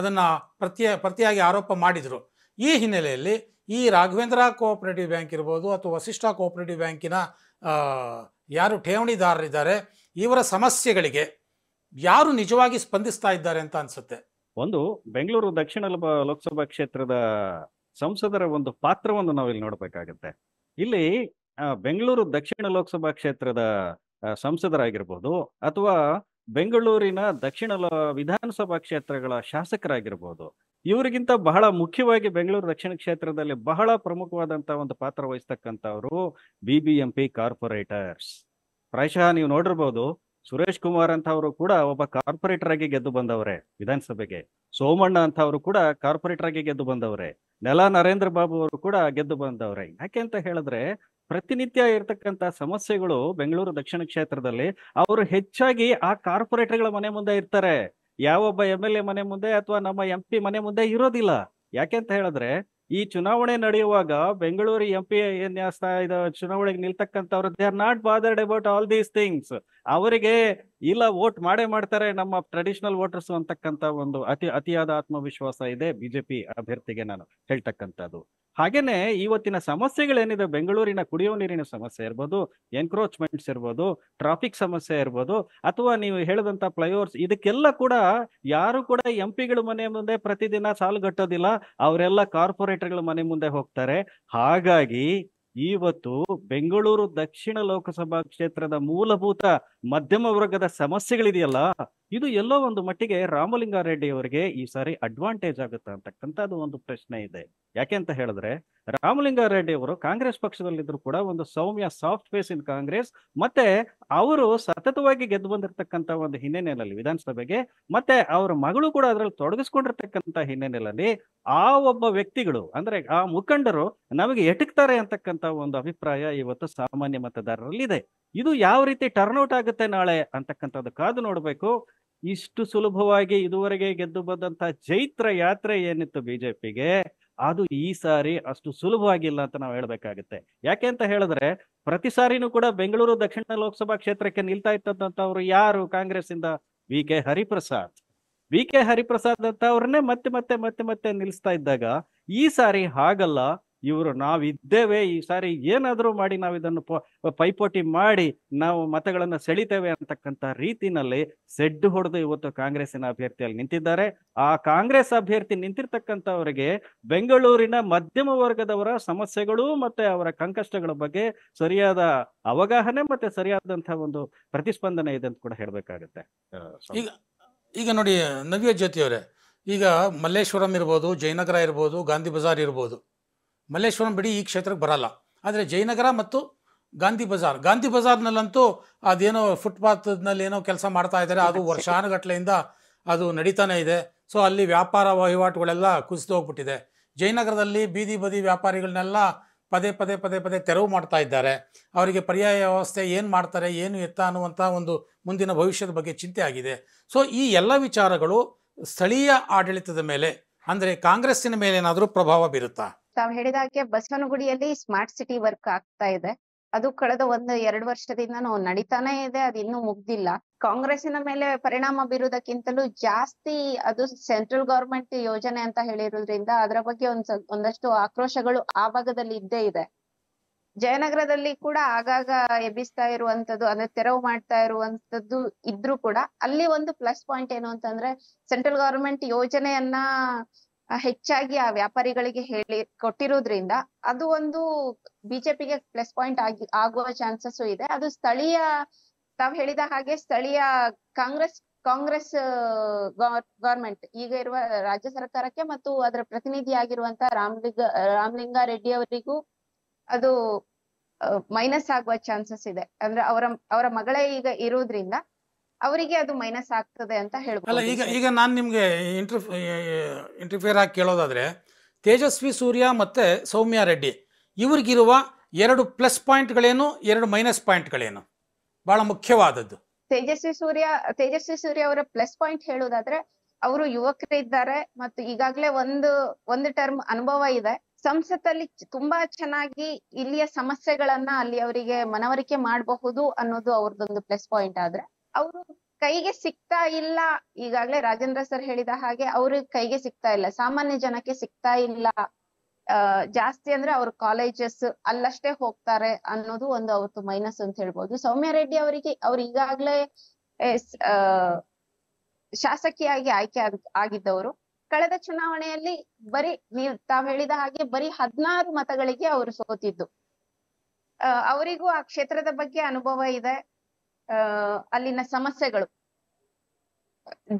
ಅದನ್ನು ಪ್ರತಿಯ ಪ್ರತಿಯಾಗಿ ಆರೋಪ ಮಾಡಿದರು ಈ ಹಿನ್ನೆಲೆಯಲ್ಲಿ ಈ ರಾಘವೇಂದ್ರ ಕೋಆಪರೇಟಿವ್ ಬ್ಯಾಂಕ್ ಇರ್ಬೋದು ಅಥವಾ ವಸಿಷ್ಠ ಕೋಆಪರೇಟಿವ್ ಬ್ಯಾಂಕಿನ ಯಾರು ಠೇವಣಿದಾರರಿದ್ದಾರೆ ಇವರ ಸಮಸ್ಯೆಗಳಿಗೆ ಯಾರು ನಿಜವಾಗಿ ಸ್ಪಂದಿಸ್ತಾ ಇದ್ದಾರೆ ಅಂತ ಅನ್ಸುತ್ತೆ ಒಂದು ಬೆಂಗಳೂರು ದಕ್ಷಿಣ ಲೋಕಸಭಾ ಕ್ಷೇತ್ರದ ಸಂಸದರ ಒಂದು ಪಾತ್ರವನ್ನು ನಾವಿಲ್ಲಿ ನೋಡಬೇಕಾಗತ್ತೆ ಇಲ್ಲಿ ಬೆಂಗಳೂರು ದಕ್ಷಿಣ ಲೋಕಸಭಾ ಕ್ಷೇತ್ರದ ಸಂಸದರಾಗಿರ್ಬೋದು ಅಥವಾ ಬೆಂಗಳೂರಿನ ದಕ್ಷಿಣ ವಿಧಾನಸಭಾ ಕ್ಷೇತ್ರಗಳ ಶಾಸಕರಾಗಿರ್ಬೋದು ಇವರಿಗಿಂತ ಬಹಳ ಮುಖ್ಯವಾಗಿ ಬೆಂಗಳೂರು ದಕ್ಷಿಣ ಕ್ಷೇತ್ರದಲ್ಲಿ ಬಹಳ ಪ್ರಮುಖವಾದಂತಹ ಒಂದು ಪಾತ್ರ ವಹಿಸ್ತಕ್ಕಂಥವ್ರು B B M P corporators ಪ್ರಾಯಶಃ ನೀವು ನೋಡಿರ್ಬೋದು ಸುರೇಶ್ ಕುಮಾರ್ ಅಂತ ಅವರು ಕೂಡ ಒಬ್ಬ ಕಾರ್ಪೊರೇಟರ್ ಆಗಿ ಗೆದ್ದು ಬಂದವರೇ ವಿಧಾನಸಭೆಗೆ ಸೋಮಣ್ಣ ಅಂತ ಅವರು ಕೂಡ ಕಾರ್ಪೊರೇಟರ್ ಆಗಿ ಗೆದ್ದು ಬಂದವರೇ ನೆಲ ನರೇಂದ್ರ ಬಾಬು ಅವರು ಕೂಡ ಗೆದ್ದು ಬಂದವ್ರೆ ಯಾಕೆ ಅಂತ ಹೇಳಿದ್ರೆ ಪ್ರತಿನಿತ್ಯ ಇರತಕ್ಕಂತ ಸಮಸ್ಯೆಗಳು ಬೆಂಗಳೂರು ದಕ್ಷಿಣ ಕ್ಷೇತ್ರದಲ್ಲಿ ಅವರು ಹೆಚ್ಚಾಗಿ ಆ ಕಾರ್ಪೊರೇಟರ್ಗಳ ಮನೆ ಮುಂದೆ ಇರ್ತಾರೆ ಯಾವೊಬ್ಬ ಎಮ್ ಎಲ್ ಎ ಮನೆ ಮುಂದೆ ಅಥವಾ ನಮ್ಮ ಎಂ ಪಿ ಮನೆ ಮುಂದೆ ಇರೋದಿಲ್ಲ ಯಾಕೆ ಅಂತ ಹೇಳಿದ್ರೆ ಈ ಚುನಾವಣೆ ನಡೆಯುವಾಗ ಬೆಂಗಳೂರು ಎಂ ಪಿ ಚುನಾವಣೆಗೆ ನಿಲ್ತಕ್ಕಂಥವ್ರು they are not bothered about all these things ಅವರಿಗೆ ಇಲ್ಲ ವೋಟ್ ಮಾಡೇ ಮಾಡ್ತಾರೆ ನಮ್ಮ ಟ್ರೆಡಿಷನಲ್ ವೋಟರ್ಸ್ ಅಂತಕ್ಕಂಥ ಒಂದು ಅತಿ ಅತಿಯಾದ ಆತ್ಮವಿಶ್ವಾಸ ಇದೆ ಬಿಜೆಪಿ ಅಭ್ಯರ್ಥಿಗೆ ನಾನು ಹೇಳ್ತಕ್ಕಂಥದ್ದು ಹಾಗೇನೆ ಇವತ್ತಿನ ಸಮಸ್ಯೆಗಳೇನಿದೆ ಬೆಂಗಳೂರಿನ ಕುಡಿಯೋ ನೀರಿನ ಸಮಸ್ಯೆ ಇರ್ಬೋದು ಎನ್ಕ್ರೋಚ್ಮೆಂಟ್ಸ್ ಇರ್ಬೋದು ಟ್ರಾಫಿಕ್ ಸಮಸ್ಯೆ ಇರ್ಬೋದು ಅಥವಾ ನೀವು ಹೇಳಿದಂತ ಫ್ಲೈಓವರ್ಸ್ ಇದಕ್ಕೆಲ್ಲ ಕೂಡ ಯಾರು ಕೂಡ ಎಂ ಪಿಗಳ ಮನೆ ಮುಂದೆ ಪ್ರತಿದಿನ ಸಾಲುಗಟ್ಟೋದಿಲ್ಲ ಅವರೆಲ್ಲ ಕಾರ್ಪೊರೇಟರ್ಗಳ ಮನೆ ಮುಂದೆ ಹೋಗ್ತಾರೆ ಹಾಗಾಗಿ ಇವತ್ತು ಬೆಂಗಳೂರು ದಕ್ಷಿಣ ಲೋಕಸಭಾ ಕ್ಷೇತ್ರದ ಮೂಲಭೂತ ಮಧ್ಯಮ ವರ್ಗದ ಸಮಸ್ಯೆಗಳಿದೆಯಲ್ಲ ಇದು ಎಲ್ಲೋ ಒಂದು ಮಟ್ಟಿಗೆ ರಾಮಲಿಂಗಾರೆಡ್ಡಿ ಅವರಿಗೆ ಈ ಸಾರಿ ಅಡ್ವಾಂಟೇಜ್ ಆಗುತ್ತೆ ಅಂತಕ್ಕಂಥದ್ದು ಒಂದು ಪ್ರಶ್ನೆ ಇದೆ ಯಾಕೆ ಅಂತ ಹೇಳಿದ್ರೆ ರಾಮಲಿಂಗಾರೆಡ್ಡಿ ಅವರು ಕಾಂಗ್ರೆಸ್ ಪಕ್ಷದಲ್ಲಿದ್ರು ಕೂಡ ಒಂದು ಸೌಮ್ಯ ಸಾಫ್ಟ್ ಫೇಸ್ ಇನ್ ಕಾಂಗ್ರೆಸ್ ಮತ್ತೆ ಅವರು ಸತತವಾಗಿ ಗೆದ್ದು ಬಂದಿರತಕ್ಕಂತ ಒಂದು ಹಿನ್ನೆಲೆಯಲ್ಲಿ ವಿಧಾನಸಭೆಗೆ ಮತ್ತೆ ಅವರ ಮಗಳು ಕೂಡ ಅದರಲ್ಲಿ ತೊಡಗಿಸ್ಕೊಂಡಿರ್ತಕ್ಕಂತ ಹಿನ್ನೆಲೆಯಲ್ಲಿ ಆ ಒಬ್ಬ ವ್ಯಕ್ತಿಗಳು ಅಂದ್ರೆ ಆ ಮುಖಂಡರು ನಮಗೆ ಎಟಕ್ತಾರೆ ಅಂತಕ್ಕಂತ ಒಂದು ಅಭಿಪ್ರಾಯ ಇವತ್ತು ಸಾಮಾನ್ಯ ಮತದಾರರಲ್ಲಿ ಇದೆ ಇದು ಯಾವ ರೀತಿ ಟರ್ನ್ಔಟ್ ಆಗುತ್ತೆ ನಾಳೆ ಅಂತಕ್ಕಂಥದ್ದು ಕಾದು ನೋಡಬೇಕು ಇಷ್ಟು ಸುಲಭವಾಗಿ ಇದುವರೆಗೆ ಗೆದ್ದು ಬಂದಂತ ಚೈತ್ರ ಯಾತ್ರೆ ಏನಿತ್ತು ಬಿಜೆಪಿಗೆ ಅದು ಈ ಸಾರಿ ಅಷ್ಟು ಸುಲಭವಾಗಿಲ್ಲ ಅಂತ ನಾವು ಹೇಳ್ಬೇಕಾಗತ್ತೆ ಯಾಕೆ ಅಂತ ಹೇಳಿದ್ರೆ ಪ್ರತಿ ಸಾರಿನೂ ಕೂಡ ಬೆಂಗಳೂರು ದಕ್ಷಿಣ ಲೋಕಸಭಾ ಕ್ಷೇತ್ರಕ್ಕೆ ನಿಲ್ತಾ ಇತ್ತಂತವ್ರು ಯಾರು ಕಾಂಗ್ರೆಸ್ ಇಂದ V K Hariprasad V K Hariprasad ಅಂತ ಅವ್ರನ್ನೇ ಮತ್ತೆ ಮತ್ತೆ ಮತ್ತೆ ಮತ್ತೆ ನಿಲ್ಸ್ತಾ ಇದ್ದಾಗ ಈ ಸಾರಿ ಹಾಗಲ್ಲ ಇವರು ನಾವಿದ್ದೇವೆ ಈ ಸಾರಿ ಏನಾದರೂ ಮಾಡಿ ನಾವು ಇದನ್ನು ಪೈಪೋಟಿ ಮಾಡಿ ನಾವು ಮತಗಳನ್ನು ಸೆಳಿತೇವೆ ಅಂತಕ್ಕಂಥ ರೀತಿನಲ್ಲಿ ಸೆಡ್ಡು ಹೊಡೆದು ಇವತ್ತು ಕಾಂಗ್ರೆಸ್ಸಿನ ಅಭ್ಯರ್ಥಿಯಲ್ಲಿ ನಿಂತಿದ್ದಾರೆ ಆ ಕಾಂಗ್ರೆಸ್ ಅಭ್ಯರ್ಥಿ ನಿಂತಿರ್ತಕ್ಕಂಥವರಿಗೆ ಬೆಂಗಳೂರಿನ ಮಧ್ಯಮ ವರ್ಗದವರ ಸಮಸ್ಯೆಗಳು ಮತ್ತೆ ಅವರ ಕಂಕಷ್ಟಗಳ ಬಗ್ಗೆ ಸರಿಯಾದ ಅವಗಾಹನೆ ಮತ್ತೆ ಸರಿಯಾದಂತಹ ಒಂದು ಪ್ರತಿಸ್ಪಂದನೆ ಇದೆ ಅಂತ ಕೂಡ ಹೇಳಬೇಕಾಗುತ್ತೆ ಈಗ ಈಗ ನೋಡಿ ನವ್ಯ ಜ್ಯೋತಿ ಅವರೇ ಈಗ ಮಲ್ಲೇಶ್ವರಂ ಇರ್ಬೋದು ಜಯನಗರ ಇರ್ಬೋದು ಗಾಂಧಿ ಬಜಾರ್ ಇರ್ಬೋದು ಮಲ್ಲೇಶ್ವರಂ ಬಿಡಿ ಈ ಕ್ಷೇತ್ರಕ್ಕೆ ಬರಲ್ಲ ಆದರೆ ಜಯನಗರ ಮತ್ತು ಗಾಂಧಿ ಬಜಾರ್ ಗಾಂಧಿ ಬಜಾರ್ನಲ್ಲಂತೂ ಅದೇನೋ ಫುಟ್ಪಾತ್ನಲ್ಲಿ ಏನೋ ಕೆಲಸ ಮಾಡ್ತಾ ಇದ್ದಾರೆ ಅದು ವರ್ಷಾನುಗಟ್ಲೆಯಿಂದ ಅದು ನಡೀತಾನೆ ಇದೆ ಸೊ ಅಲ್ಲಿ ವ್ಯಾಪಾರ ವಹಿವಾಟುಗಳೆಲ್ಲ ಕುಸಿದು ಹೋಗ್ಬಿಟ್ಟಿದೆ ಜಯನಗರದಲ್ಲಿ ಬೀದಿ ಬದಿ ವ್ಯಾಪಾರಿಗಳನ್ನೆಲ್ಲ ಪದೇ ಪದೇ ಪದೇ ಪದೇ ತೆರವು ಮಾಡ್ತಾ ಇದ್ದಾರೆ ಅವರಿಗೆ ಪರ್ಯಾಯ ವ್ಯವಸ್ಥೆ ಏನು ಮಾಡ್ತಾರೆ ಏನು ಎತ್ತ ಅನ್ನುವಂಥ ಒಂದು ಮುಂದಿನ ಭವಿಷ್ಯದ ಬಗ್ಗೆ ಚಿಂತೆ ಆಗಿದೆ ಸೊ ಈ ಎಲ್ಲ ವಿಚಾರಗಳು ಸ್ಥಳೀಯ ಆಡಳಿತದ ಮೇಲೆ ಅಂದರೆ ಕಾಂಗ್ರೆಸ್ಸಿನ ಮೇಲೆ ಏನಾದರೂ ಪ್ರಭಾವ ಬೀರುತ್ತಾ ತಾವ್ ಹೇಳಿದ ಹಾಗೆ ಬಸವನಗುಡಿಯಲ್ಲಿ ಸ್ಮಾರ್ಟ್ ಸಿಟಿ ವರ್ಕ್ ಆಗ್ತಾ ಇದೆ ಅದು ಕಳೆದ ಒಂದು ಎರಡು ವರ್ಷದಿಂದ ನಾವು ನಡೀತಾನೆ ಇದೆ ಅದು ಇನ್ನೂ ಮುಗ್ದಿಲ್ಲ ಕಾಂಗ್ರೆಸ್ಸಿನ ಮೇಲೆ ಪರಿಣಾಮ ಬೀರುವುದಕ್ಕಿಂತಲೂ ಜಾಸ್ತಿ ಅದು ಸೆಂಟ್ರಲ್ ಗವರ್ಮೆಂಟ್ ಯೋಜನೆ ಅಂತ ಹೇಳಿರೋದ್ರಿಂದ ಅದರ ಬಗ್ಗೆ ಒಂದ್ ಒಂದಷ್ಟು ಆಕ್ರೋಶಗಳು ಆ ಭಾಗದಲ್ಲಿ ಇದ್ದೇ ಇದೆ ಜಯನಗರದಲ್ಲಿ ಕೂಡ ಆಗಾಗ ಎಬ್ಬಿಸ್ತಾ ಇರುವಂತದ್ದು ಅಂದ್ರೆ ತೆರವು ಮಾಡ್ತಾ ಇರುವಂತದ್ದು ಇದ್ರೂ ಕೂಡ ಅಲ್ಲಿ ಒಂದು ಪ್ಲಸ್ ಪಾಯಿಂಟ್ ಏನು ಅಂತಂದ್ರೆ ಸೆಂಟ್ರಲ್ ಗವರ್ಮೆಂಟ್ ಯೋಜನೆಯನ್ನ ಹೆಚ್ಚಾಗಿ ಆ ವ್ಯಾಪಾರಿಗಳಿಗೆ ಹೇಳಿ ಕೊಟ್ಟಿರೋದ್ರಿಂದ ಅದು ಒಂದು ಬಿಜೆಪಿಗೆ ಪ್ಲಸ್ ಪಾಯಿಂಟ್ ಆಗಿ ಆಗುವ ಚಾನ್ಸಸ್ ಇದೆ ಅದು ಸ್ಥಳೀಯ ತಾವ್ ಹೇಳಿದ ಹಾಗೆ ಸ್ಥಳೀಯ ಕಾಂಗ್ರೆಸ್ ಕಾಂಗ್ರೆಸ್ ಗವರ್ಮೆಂಟ್ ಈಗ ಇರುವ ರಾಜ್ಯ ಸರ್ಕಾರಕ್ಕೆ ಮತ್ತು ಅದರ ಪ್ರತಿನಿಧಿಯಾಗಿರುವಂತ ರಾಮ್ಲಿಂಗ ರಾಮಲಿಂಗಾರೆಡ್ಡಿ ಅವರಿಗೂ ಅದು ಮೈನಸ್ ಆಗುವ ಚಾನ್ಸಸ್ ಇದೆ ಅಂದ್ರೆ ಅವರ ಅವರ ಮಗಳೇ ಈಗ ಇರೋದ್ರಿಂದ ಅವರಿಗೆ ಅದು ಮೈನಸ್ ಆಗ್ತದೆ ಅಂತ ಅಲ್ಲ ಈಗ ಈಗ ನಾನು ನಿಮಗೆ ಇಂಟರ್ಫಿಯರ್ ಆಗಿ ಕೇಳೋದಾದ್ರೆ ತೇಜಸ್ವಿ ಸೂರ್ಯ ಮತ್ತೆ ಸೌಮ್ಯ ರೆಡ್ಡಿ ಇವ್ರಿಗಿರುವ ಎರಡು ಪ್ಲಸ್ ಪಾಯಿಂಟ್ಗಳೇನು ಎರಡು ಮೈನಸ್ ಪಾಯಿಂಟ್ಗಳೇನು ಬಹಳ ಮುಖ್ಯವಾದದ್ದು ತೇಜಸ್ವಿ ಸೂರ್ಯ ತೇಜಸ್ವಿ ಸೂರ್ಯ ಅವರ ಪ್ಲಸ್ ಪಾಯಿಂಟ್ ಹೇಳೋದಾದ್ರೆ ಅವರು ಇದ್ದಾರೆ ಮತ್ತು ಈಗಾಗಲೇ ಒಂದು ಒಂದು ಟರ್ಮ್ ಅನುಭವ ಇದೆ ಸಂಸತ್ತಲ್ಲಿ ತುಂಬಾ ಚೆನ್ನಾಗಿ ಇಲ್ಲಿಯ ಸಮಸ್ಯೆಗಳನ್ನ ಅಲ್ಲಿ ಅವರಿಗೆ ಮನವರಿಕೆ ಮಾಡಬಹುದು ಅನ್ನೋದು ಅವ್ರದ್ದೊಂದು ಪ್ಲಸ್ ಪಾಯಿಂಟ್ ಆದ್ರೆ ಅವರು ಕೈಗೆ ಸಿಗ್ತಾ ಇಲ್ಲ ಈಗಾಗ್ಲೇ ರಾಜೇಂದ್ರ ಸರ್ ಹೇಳಿದ ಹಾಗೆ ಅವ್ರಿಗೆ ಕೈಗೆ ಸಿಗ್ತಾ ಇಲ್ಲ ಸಾಮಾನ್ಯ ಜನಕ್ಕೆ ಸಿಗ್ತಾ ಇಲ್ಲ ಜಾಸ್ತಿ ಅಂದ್ರೆ ಅವ್ರ ಕಾಲೇಜಸ್ ಅಲ್ಲಷ್ಟೇ ಹೋಗ್ತಾರೆ ಅನ್ನೋದು ಒಂದು ಅವತ್ತು ಮೈನಸ್ ಅಂತ ಹೇಳ್ಬೋದು ಸೌಮ್ಯ ರೆಡ್ಡಿ ಅವರಿಗೆ ಅವ್ರು ಈಗಾಗ್ಲೇ ಶಾಸಕಿಯಾಗಿ ಆಯ್ಕೆ ಆಗಿದ್ದವರು ಕಳೆದ ಚುನಾವಣೆಯಲ್ಲಿ ಬರೀ ನೀವು ತಾವ್ ಹೇಳಿದ ಹಾಗೆ ಬರೀ ಹದಿನಾರು ಮತಗಳಿಗೆ ಅವರು ಸೋತಿದ್ದು ಅವರಿಗೂ ಆ ಕ್ಷೇತ್ರದ ಬಗ್ಗೆ ಅನುಭವ ಇದೆ ಅಲ್ಲಿನ ಸಮಸ್ಯೆಗಳು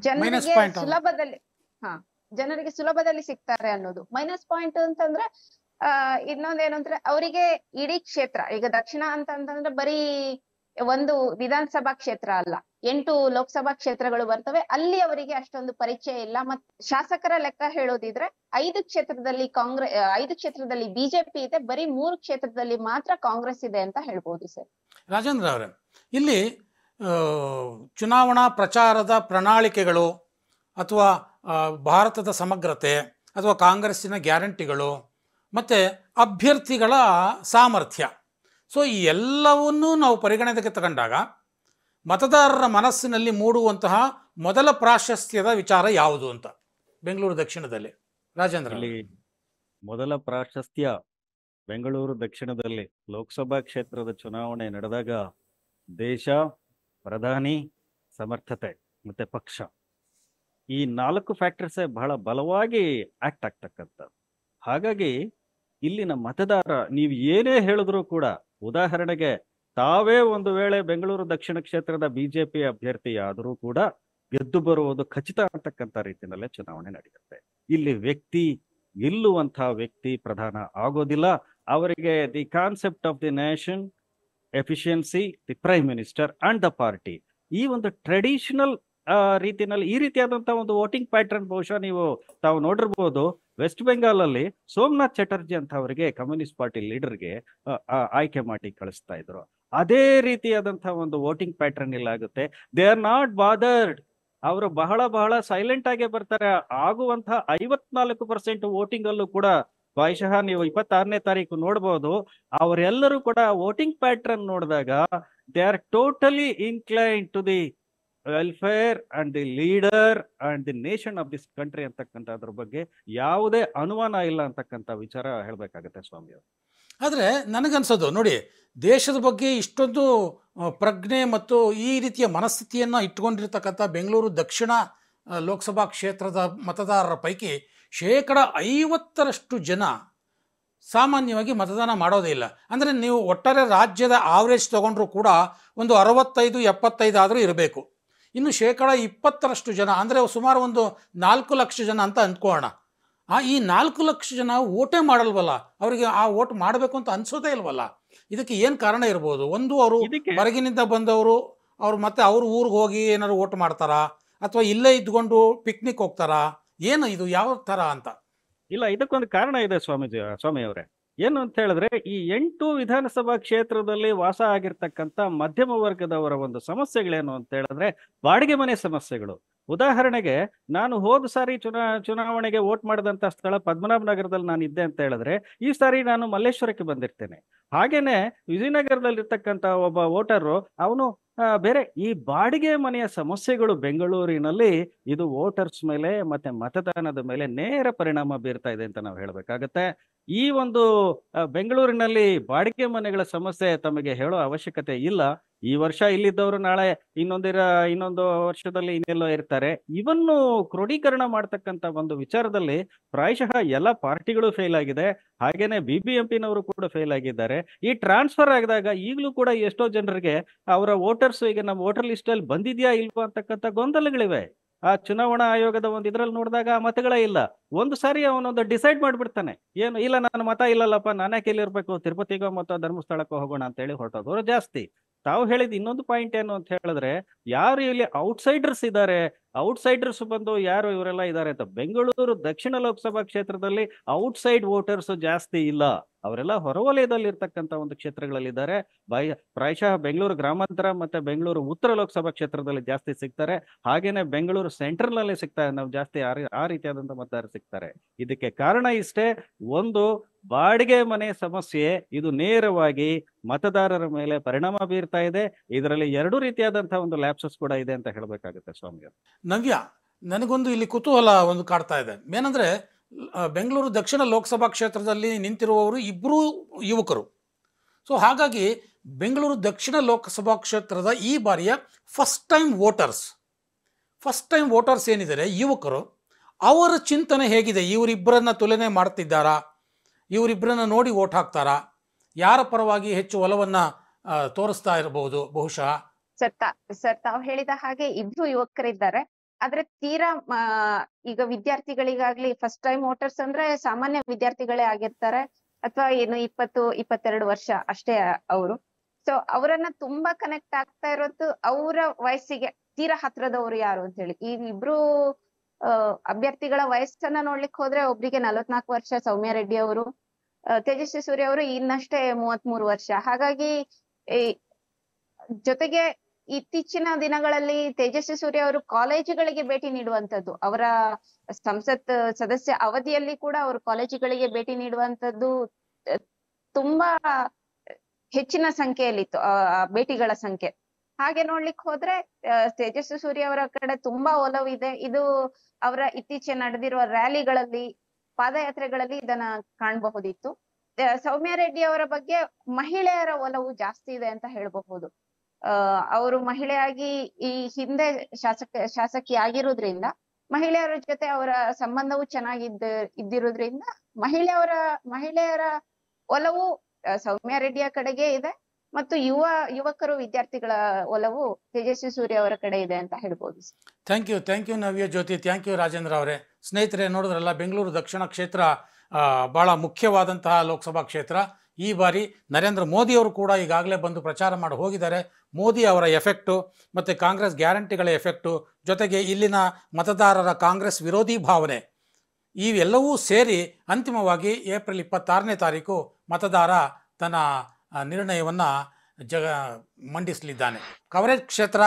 ಜನರಿಗೆ ಸುಲಭದಲ್ಲಿ ಹಾ ಜನರಿಗೆ ಸುಲಭದಲ್ಲಿ ಸಿಗ್ತಾರೆ ಅನ್ನೋದು ಮೈನಸ್ ಪಾಯಿಂಟ್ ಅಂತಂದ್ರೆ ಆ ಅಂದ್ರೆ ಅವರಿಗೆ ಇಡೀ ಕ್ಷೇತ್ರ ಈಗ ದಕ್ಷಿಣ ಅಂತ ಅಂತಂದ್ರೆ ಬರೀ ಒಂದು ವಿಧಾನಸಭಾ ಕ್ಷೇತ್ರ ಅಲ್ಲ ಎಂಟು ಲೋಕಸಭಾ ಕ್ಷೇತ್ರಗಳು ಬರ್ತವೆ ಅಲ್ಲಿ ಅವರಿಗೆ ಅಷ್ಟೊಂದು ಪರಿಚಯ ಇಲ್ಲ ಮತ್ ಶಾಸಕರ ಲೆಕ್ಕ ಹೇಳೋದಿದ್ರೆ ಐದು ಕ್ಷೇತ್ರದಲ್ಲಿ ಕಾಂಗ್ರೆಸ್ ಐದು ಕ್ಷೇತ್ರದಲ್ಲಿ ಬಿಜೆಪಿ ಇದೆ ಬರೀ ಮೂರು ಕ್ಷೇತ್ರದಲ್ಲಿ ಮಾತ್ರ ಕಾಂಗ್ರೆಸ್ ಇದೆ ಅಂತ ಹೇಳ್ಬೋದು ಸರ್ ರಾಜೇಂದ್ರ ಅವರೇ ಇಲ್ಲಿ ಚುನಾವಣಾ ಪ್ರಚಾರದ ಪ್ರಣಾಳಿಕೆಗಳು ಅಥವಾ ಭಾರತದ ಸಮಗ್ರತೆ ಅಥವಾ ಕಾಂಗ್ರೆಸ್ಸಿನ ಗ್ಯಾರಂಟಿಗಳು ಮತ್ತು ಅಭ್ಯರ್ಥಿಗಳ ಸಾಮರ್ಥ್ಯ ಸೊ ಈ ಎಲ್ಲವನ್ನೂ ನಾವು ಪರಿಗಣನೆಗೆ ತಗೊಂಡಾಗ ಮತದಾರರ ಮನಸ್ಸಿನಲ್ಲಿ ಮೂಡುವಂತಹ ಮೊದಲ ಪ್ರಾಶಸ್ತ್ಯದ ವಿಚಾರ ಯಾವುದು ಅಂತ ಬೆಂಗಳೂರು ದಕ್ಷಿಣದಲ್ಲಿ ರಾಜೇಂದ್ರ ಮೊದಲ ಪ್ರಾಶಸ್ತ್ಯ ಬೆಂಗಳೂರು ದಕ್ಷಿಣದಲ್ಲಿ ಲೋಕಸಭಾ ಕ್ಷೇತ್ರದ ಚುನಾವಣೆ ನಡೆದಾಗ ದೇಶ ಪ್ರಧಾನಿ ಸಮರ್ಥತೆ ಮತ್ತೆ ಪಕ್ಷ ಈ ನಾಲ್ಕು ಫ್ಯಾಕ್ಟರ್ಸ್ ಬಹಳ ಬಲವಾಗಿ ಆಕ್ಟ್ ಆಗ್ತಕ್ಕಂಥದ್ದು ಹಾಗಾಗಿ ಇಲ್ಲಿನ ಮತದಾರ ನೀವು ಏನೇ ಹೇಳಿದ್ರೂ ಕೂಡ ಉದಾಹರಣೆಗೆ ತಾವೇ ಒಂದು ವೇಳೆ ಬೆಂಗಳೂರು ದಕ್ಷಿಣ ಕ್ಷೇತ್ರದ ಬಿಜೆಪಿ ಅಭ್ಯರ್ಥಿಯಾದರೂ ಕೂಡ ಗೆದ್ದು ಬರುವುದು ಖಚಿತ ಅಂತಕ್ಕಂಥ ರೀತಿಯಲ್ಲೇ ಚುನಾವಣೆ ನಡೆಯುತ್ತೆ ಇಲ್ಲಿ ವ್ಯಕ್ತಿ ಗೆಲ್ಲುವಂತಹ ವ್ಯಕ್ತಿ ಪ್ರಧಾನ ಆಗೋದಿಲ್ಲ ಅವರಿಗೆ the concept of the nation efficiency the prime minister and the party ಈ ಒಂದು ಟ್ರೆಡಿಷನಲ್ ರೀತಿಯಲ್ಲಿ ಈ ರೀತಿಯಾದಂತಹ ಒಂದು ವೋಟಿಂಗ್ ಪ್ಯಾಟರ್ನ್ ಬಹುಶಃ ನೀವು ತಾವು ನೋಡಿರ್ಬೋದು ವೆಸ್ಟ್ ಬೆಂಗಾಲ್ ಅಲ್ಲಿ ಸೋಮನಾಥ್ ಚಟರ್ಜಿ ಅಂತ ಅವರಿಗೆ ಕಮ್ಯುನಿಸ್ಟ್ ಪಾರ್ಟಿ ಲೀಡರ್ಗೆ ಆಯ್ಕೆ ಮಾಡಿ ಕಳಿಸ್ತಾ ಇದ್ರು ಅದೇ ರೀತಿಯಾದಂತಹ ಒಂದು ವೋಟಿಂಗ್ ಪ್ಯಾಟರ್ನ್ ಇಲ್ಲಾಗುತ್ತೆ ದೇ ಆರ್ ನಾಟ್ ಬಾದರ್ಡ್ ಅವರು ಬಹಳ ಬಹಳ ಸೈಲೆಂಟ್ ಆಗಿ ಬರ್ತಾರೆ ಆಗುವಂತಹ ಐವತ್ನಾಲ್ಕು ಪರ್ಸೆಂಟ್ ವೋಟಿಂಗ್ ಅಲ್ಲೂ ಕೂಡ ಬಹುಶಃ ನೀವು ಇಪ್ಪತ್ತಾರನೇ ತಾರೀಕು ನೋಡ್ಬೋದು ಅವರೆಲ್ಲರೂ ಕೂಡ ವೋಟಿಂಗ್ ಪ್ಯಾಟ್ರನ್ ನೋಡಿದಾಗ they are totally incline to the welfare and the leader and the nation of this country ಅದ್ರ ಬಗ್ಗೆ ಯಾವುದೇ ಅನುಮಾನ ಇಲ್ಲ ಅಂತಕ್ಕಂಥ ವಿಚಾರ ಹೇಳಬೇಕಾಗತ್ತೆ ಸ್ವಾಮಿ ಅವರು ಆದರೆ ನನಗನ್ಸೋದು ನೋಡಿ ದೇಶದ ಬಗ್ಗೆ ಇಷ್ಟೊಂದು ಪ್ರಜ್ಞೆ ಮತ್ತು ಈ ರೀತಿಯ ಮನಸ್ಥಿತಿಯನ್ನು ಇಟ್ಕೊಂಡಿರ್ತಕ್ಕಂಥ ಬೆಂಗಳೂರು ದಕ್ಷಿಣ ಲೋಕಸಭಾ ಕ್ಷೇತ್ರದ ಮತದಾರರ ಪೈಕಿ ಶೇಕಡ ಐವತ್ತರಷ್ಟು ಜನ ಸಾಮಾನ್ಯವಾಗಿ ಮತದಾನ ಮಾಡೋದೇ ಇಲ್ಲ ಅಂದರೆ ನೀವು ಒಟ್ಟಾರೆ ರಾಜ್ಯದ ಆವರೇಜ್ ತೊಗೊಂಡ್ರೂ ಕೂಡ ಒಂದು ಅರವತ್ತೈದು ಎಪ್ಪತ್ತೈದು ಆದರೂ ಇರಬೇಕು ಇನ್ನು ಶೇಕಡ ಇಪ್ಪತ್ತರಷ್ಟು ಜನ ಅಂದರೆ ಸುಮಾರು ಒಂದು ನಾಲ್ಕು ಲಕ್ಷ ಜನ ಅಂತ ಅಂದ್ಕೋಣ ಆ ಈ ನಾಲ್ಕು ಲಕ್ಷ ಜನ ಓಟೇ ಮಾಡಲ್ವಲ್ಲ ಅವರಿಗೆ ಆ ಓಟ್ ಮಾಡಬೇಕು ಅಂತ ಅನ್ಸೋದೇ ಇಲ್ವಲ್ಲ ಇದಕ್ಕೆ ಏನು ಕಾರಣ ಇರ್ಬೋದು ಒಂದು ಅವರು ಹೊರಗಿನಿಂದ ಬಂದವರು ಅವ್ರು ಮತ್ತೆ ಅವ್ರ ಊರಿಗೆ ಹೋಗಿ ಏನಾದ್ರು ಓಟ್ ಮಾಡ್ತಾರಾ ಅಥವಾ ಇಲ್ಲೇ ಇದ್ಕೊಂಡು ಪಿಕ್ನಿಕ್ ಹೋಗ್ತಾರಾ ಏನು ಇದು ಯಾವ ತರ ಅಂತ ಇಲ್ಲ ಇದಕ್ಕೊಂದು ಕಾರಣ ಇದೆ ಸ್ವಾಮೀಜಿ ಸ್ವಾಮಿ ಅವರೇ ಏನು ಅಂತ ಹೇಳಿದ್ರೆ ಈ ಎಂಟು ವಿಧಾನಸಭಾ ಕ್ಷೇತ್ರದಲ್ಲಿ ವಾಸ ಆಗಿರ್ತಕ್ಕಂಥ ಮಧ್ಯಮ ವರ್ಗದವರ ಒಂದು ಸಮಸ್ಯೆಗಳೇನು ಅಂತ ಹೇಳಿದ್ರೆ ಬಾಡಿಗೆ ಮನೆ ಸಮಸ್ಯೆಗಳು ಉದಾಹರಣೆಗೆ ನಾನು ಹೋದ ಸಾರಿ ಚುನಾ ಚುನಾವಣೆಗೆ ವೋಟ್ ಮಾಡಿದಂತ ಸ್ಥಳ ಪದ್ಮನಾಭ ನಗರದಲ್ಲಿ ನಾನು ಇದ್ದೆ ಅಂತ ಹೇಳಿದ್ರೆ ಈ ಸಾರಿ ನಾನು ಮಲ್ಲೇಶ್ವರಕ್ಕೆ ಬಂದಿರ್ತೇನೆ ಹಾಗೇನೆ ವಿಜಯನಗರದಲ್ಲಿರ್ತಕ್ಕಂಥ ಒಬ್ಬ ವೋಟರು ಅವನು ಬೇರೆ ಈ ಬಾಡಿಗೆ ಮನೆಯ ಸಮಸ್ಯೆಗಳು ಬೆಂಗಳೂರಿನಲ್ಲಿ ಇದು ವೋಟರ್ಸ್ ಮೇಲೆ ಮತ್ತೆ ಮತದಾನದ ಮೇಲೆ ನೇರ ಪರಿಣಾಮ ಬೀರ್ತಾ ಇದೆ ಅಂತ ನಾವು ಹೇಳಬೇಕಾಗತ್ತೆ ಈ ಒಂದು ಬೆಂಗಳೂರಿನಲ್ಲಿ ಬಾಡಿಗೆ ಮನೆಗಳ ಸಮಸ್ಯೆ ತಮಗೆ ಹೇಳೋ ಅವಶ್ಯಕತೆ ಇಲ್ಲ ಈ ವರ್ಷ ಇಲ್ಲಿದ್ದವರು ನಾಳೆ ಇನ್ನೊಂದಿರ ಇನ್ನೊಂದು ವರ್ಷದಲ್ಲಿ ಇನ್ನೆಲ್ಲೋ ಇರ್ತಾರೆ ಇವನ್ನು ಕ್ರೋಢೀಕರಣ ಮಾಡ್ತಕ್ಕಂಥ ಒಂದು ವಿಚಾರದಲ್ಲಿ ಪ್ರಾಯಶಃ ಎಲ್ಲ ಪಾರ್ಟಿಗಳು ಫೇಲ್ ಆಗಿದೆ ಹಾಗೇನೆ ಬಿ ಬಿ ಕೂಡ ಫೇಲ್ ಆಗಿದ್ದಾರೆ ಈ ಟ್ರಾನ್ಸ್ಫರ್ ಆಗಿದಾಗ ಈಗಲೂ ಕೂಡ ಎಷ್ಟೋ ಜನರಿಗೆ ಅವರ ವೋಟರ್ಸ್ ಈಗ ನಮ್ಮ ವೋಟರ್ ಲಿಸ್ಟ್ ಅಲ್ಲಿ ಬಂದಿದ್ಯಾ ಇಲ್ವಾ ಅಂತಕ್ಕಂಥ ಗೊಂದಲಗಳಿವೆ ಆ ಚುನಾವಣಾ ಆಯೋಗದ ಒಂದು ಇದ್ರಲ್ಲಿ ನೋಡಿದಾಗ ಆ ಮತಗಳೇ ಇಲ್ಲ ಒಂದು ಸಾರಿ ಅವನೊಂದು ಡಿಸೈಡ್ ಮಾಡ್ಬಿಡ್ತಾನೆ ಏನು ಇಲ್ಲ ನನ್ನ ಮತ ಇಲ್ಲಲ್ಲಪ್ಪ ನಾನೇ ಇರಬೇಕು ತಿರುಪತಿಗೋ ಮತ್ತು ಧರ್ಮಸ್ಥಳಕ್ಕೋ ಹೋಗೋಣ ಅಂತ ಹೇಳಿ ಹೊರಟೋದವರು ಜಾಸ್ತಿ ತಾವು ಹೇಳಿದ ಇನ್ನೊಂದು ಪಾಯಿಂಟ್ ಏನು ಅಂತ ಹೇಳಿದ್ರೆ ಯಾರು ಇಲ್ಲಿ ಔಟ್ಸೈಡರ್ಸ್ ಇದ್ದಾರೆ ಔಟ್ಸೈಡರ್ಸ್ ಬಂದು ಯಾರು ಇವರೆಲ್ಲ ಇದ್ದಾರೆ ಅಂತ ಬೆಂಗಳೂರು ದಕ್ಷಿಣ ಲೋಕಸಭಾ ಕ್ಷೇತ್ರದಲ್ಲಿ ಔಟ್ಸೈಡ್ ವೋಟರ್ಸ್ ಜಾಸ್ತಿ ಇಲ್ಲ ಅವರೆಲ್ಲ ಹೊರವಲಯದಲ್ಲಿ ಇರ್ತಕ್ಕಂಥ ಒಂದು ಕ್ಷೇತ್ರಗಳಲ್ಲಿದ್ದಾರೆ ಬಾಯ್ ಪ್ರಾಯಶಃ ಬೆಂಗಳೂರು ಗ್ರಾಮಾಂತರ ಮತ್ತೆ ಬೆಂಗಳೂರು ಉತ್ತರ ಲೋಕಸಭಾ ಕ್ಷೇತ್ರದಲ್ಲಿ ಜಾಸ್ತಿ ಸಿಗ್ತಾರೆ ಹಾಗೇನೆ ಬೆಂಗಳೂರು ಸೆಂಟ್ರಲ್ ನಲ್ಲಿ ಸಿಗ್ತಾರೆ ನಾವು ಜಾಸ್ತಿ ಆ ರೀತಿಯಾದಂತಹ ಮತದಾರರು ಸಿಗ್ತಾರೆ ಇದಕ್ಕೆ ಕಾರಣ ಇಷ್ಟೇ ಒಂದು ಬಾಡಿಗೆ ಮನೆ ಸಮಸ್ಯೆ ಇದು ನೇರವಾಗಿ ಮತದಾರರ ಮೇಲೆ ಪರಿಣಾಮ ಬೀರ್ತಾ ಇದೆ ಇದರಲ್ಲಿ ಎರಡು ರೀತಿಯಾದಂತಹ ಒಂದು ಲ್ಯಾಪ್ಸಸ್ ಕೂಡ ಇದೆ ಅಂತ ಹೇಳಬೇಕಾಗುತ್ತೆ ಸ್ವಾಮಿ ನವ್ಯ ನನಗೊಂದು ಇಲ್ಲಿ ಕುತೂಹಲ ಒಂದು ಕಾಡ್ತಾ ಇದೆ ಏನಂದ್ರೆ ಬೆಂಗಳೂರು ದಕ್ಷಿಣ ಲೋಕಸಭಾ ಕ್ಷೇತ್ರದಲ್ಲಿ ನಿಂತಿರುವವರು ಇಬ್ಬರೂ ಯುವಕರು ಸೊ ಹಾಗಾಗಿ ಬೆಂಗಳೂರು ದಕ್ಷಿಣ ಲೋಕಸಭಾ ಕ್ಷೇತ್ರದ ಈ ಬಾರಿಯ first time voters first time voters ಏನಿದ್ದಾರೆ ಯುವಕರು ಅವರ ಚಿಂತನೆ ಹೇಗಿದೆ ಇವರಿಬ್ಬರನ್ನ ತುಲನೆ ಮಾಡ್ತಿದ್ದಾರಾ ಇವರಿಬ್ಬರನ್ನ ನೋಡಿ ಓಟ್ ಹಾಕ್ತಾರಾ ಯಾರ ಪರವಾಗಿ ಹೆಚ್ಚು ಒಲವನ್ನು ತೋರಿಸ್ತಾ ಇರಬಹುದು ಬಹುಶಃ ಸರ್ ಸರ್ ತಾವು ಹೇಳಿದ ಹಾಗೆ ಇಬ್ರು ಯುವಕರಿದ್ದಾರೆ ಆದ್ರೆ ತೀರಾ ಈಗ ವಿದ್ಯಾರ್ಥಿಗಳಿಗಾಗ್ಲಿ ಫಸ್ಟ್ ಟೈಮ್ ವೋಟರ್ಸ್ ಅಂದ್ರೆ ಸಾಮಾನ್ಯ ವಿದ್ಯಾರ್ಥಿಗಳೇ ಆಗಿರ್ತಾರೆ ಅಥವಾ ಏನು ಇಪ್ಪತ್ತು ಇಪ್ಪತ್ತೆರಡು ವರ್ಷ ಅಷ್ಟೇ ಅವರು ಸೊ ಅವರನ್ನ ತುಂಬಾ ಕನೆಕ್ಟ್ ಆಗ್ತಾ ಇರೋದು ಅವರ ವಯಸ್ಸಿಗೆ ತೀರಾ ಹತ್ರದವರು ಯಾರು ಅಂತ ಹೇಳಿ ಈ ಇಬ್ರು ಅಭ್ಯರ್ಥಿಗಳ ವಯಸ್ಸನ್ನ ನೋಡ್ಲಿಕ್ಕೆ ಹೋದ್ರೆ ಒಬ್ರಿಗೆ ನಲವತ್ನಾಲ್ಕು ವರ್ಷ ಸೌಮ್ಯ ರೆಡ್ಡಿ ಅವರು ತೇಜಸ್ವಿ ಸೂರ್ಯ ಅವರು ಇನ್ನಷ್ಟೇ ಮೂವತ್ಮೂರು ವರ್ಷ ಹಾಗಾಗಿ ಜೊತೆಗೆ ಇತ್ತೀಚಿನ ದಿನಗಳಲ್ಲಿ ತೇಜಸ್ವಿ ಸೂರ್ಯ ಅವರು ಕಾಲೇಜುಗಳಿಗೆ ಭೇಟಿ ನೀಡುವಂತದ್ದು ಅವರ ಸಂಸತ್ ಸದಸ್ಯ ಅವಧಿಯಲ್ಲಿ ಕೂಡ ಅವರು ಕಾಲೇಜುಗಳಿಗೆ ಭೇಟಿ ನೀಡುವಂತದ್ದು ತುಂಬಾ ಹೆಚ್ಚಿನ ಸಂಖ್ಯೆಯಲ್ಲಿತ್ತು ಆ ಭೇಟಿಗಳ ಸಂಖ್ಯೆ ಹಾಗೆ ನೋಡ್ಲಿಕ್ಕೆ ಹೋದ್ರೆ ತೇಜಸ್ವಿ ಸೂರ್ಯ ಅವರ ಕಡೆ ತುಂಬಾ ಒಲವು ಇದೆ ಇದು ಅವರ ಇತ್ತೀಚೆ ನಡೆದಿರುವ ರ್ಯಾಲಿಗಳಲ್ಲಿ ಪಾದಯಾತ್ರೆಗಳಲ್ಲಿ ಇದನ್ನ ಕಾಣಬಹುದಿತ್ತು ಸೌಮ್ಯ ರೆಡ್ಡಿ ಅವರ ಬಗ್ಗೆ ಮಹಿಳೆಯರ ಒಲವು ಜಾಸ್ತಿ ಇದೆ ಅಂತ ಹೇಳಬಹುದು ಅವರು ಮಹಿಳೆಯಾಗಿ ಈ ಹಿಂದೆ ಶಾಸಕ ಶಾಸಕಿ ಆಗಿರೋದ್ರಿಂದ ಮಹಿಳೆಯರ ಜೊತೆ ಅವರ ಸಂಬಂಧವು ಚೆನ್ನಾಗಿದ್ದ ಇದ್ದಿರೋದ್ರಿಂದ ಮಹಿಳೆಯವರ ಮಹಿಳೆಯರ ಒಲವು ಸೌಮ್ಯ ರೆಡ್ಡಿಯ ಕಡೆಗೆ ಇದೆ ಮತ್ತು ಯುವ ಯುವಕರು ವಿದ್ಯಾರ್ಥಿಗಳ ಒಲವು ತೇಜಸ್ವಿ ಸೂರ್ಯ ಅವರ ಕಡೆ ಇದೆ ಅಂತ ಹೇಳ್ಬೋದು thank you thank you Navya Jyothi thank you Rajendra ಅವರೇ ಸ್ನೇಹಿತರೆ ನೋಡಿದ್ರಲ್ಲ ಬೆಂಗಳೂರು ದಕ್ಷಿಣ ಕ್ಷೇತ್ರ ಬಹಳ ಮುಖ್ಯವಾದಂತಹ ಲೋಕಸಭಾ ಕ್ಷೇತ್ರ ಈ ಬಾರಿ ನರೇಂದ್ರ ಮೋದಿಯವರು ಕೂಡ ಈಗಾಗಲೇ ಬಂದು ಪ್ರಚಾರ ಮಾಡಿ ಹೋಗಿದ್ದಾರೆ ಮೋದಿ ಅವರ ಎಫೆಕ್ಟು ಮತ್ತು ಕಾಂಗ್ರೆಸ್ ಗ್ಯಾರಂಟಿಗಳ ಎಫೆಕ್ಟು ಜೊತೆಗೆ ಇಲ್ಲಿನ ಮತದಾರರ ಕಾಂಗ್ರೆಸ್ ವಿರೋಧಿ ಭಾವನೆ ಇವೆಲ್ಲವೂ ಸೇರಿ ಅಂತಿಮವಾಗಿ ಏಪ್ರಿಲ್ ಇಪ್ಪತ್ತಾರನೇ ತಾರೀಕು ಮತದಾರ ತನ್ನ ನಿರ್ಣಯವನ್ನು ಜಗ ಮಂಡಿಸಲಿದ್ದಾನೆ ಕವರೇಜ್ ಕ್ಷೇತ್ರ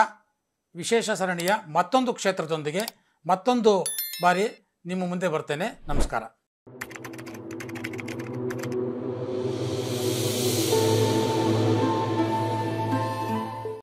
ವಿಶೇಷ ಸರಣಿಯ ಮತ್ತೊಂದು ಕ್ಷೇತ್ರದೊಂದಿಗೆ ಮತ್ತೊಂದು ಬಾರಿ ನಿಮ್ಮ ಮುಂದೆ ಬರ್ತೇನೆ ನಮಸ್ಕಾರ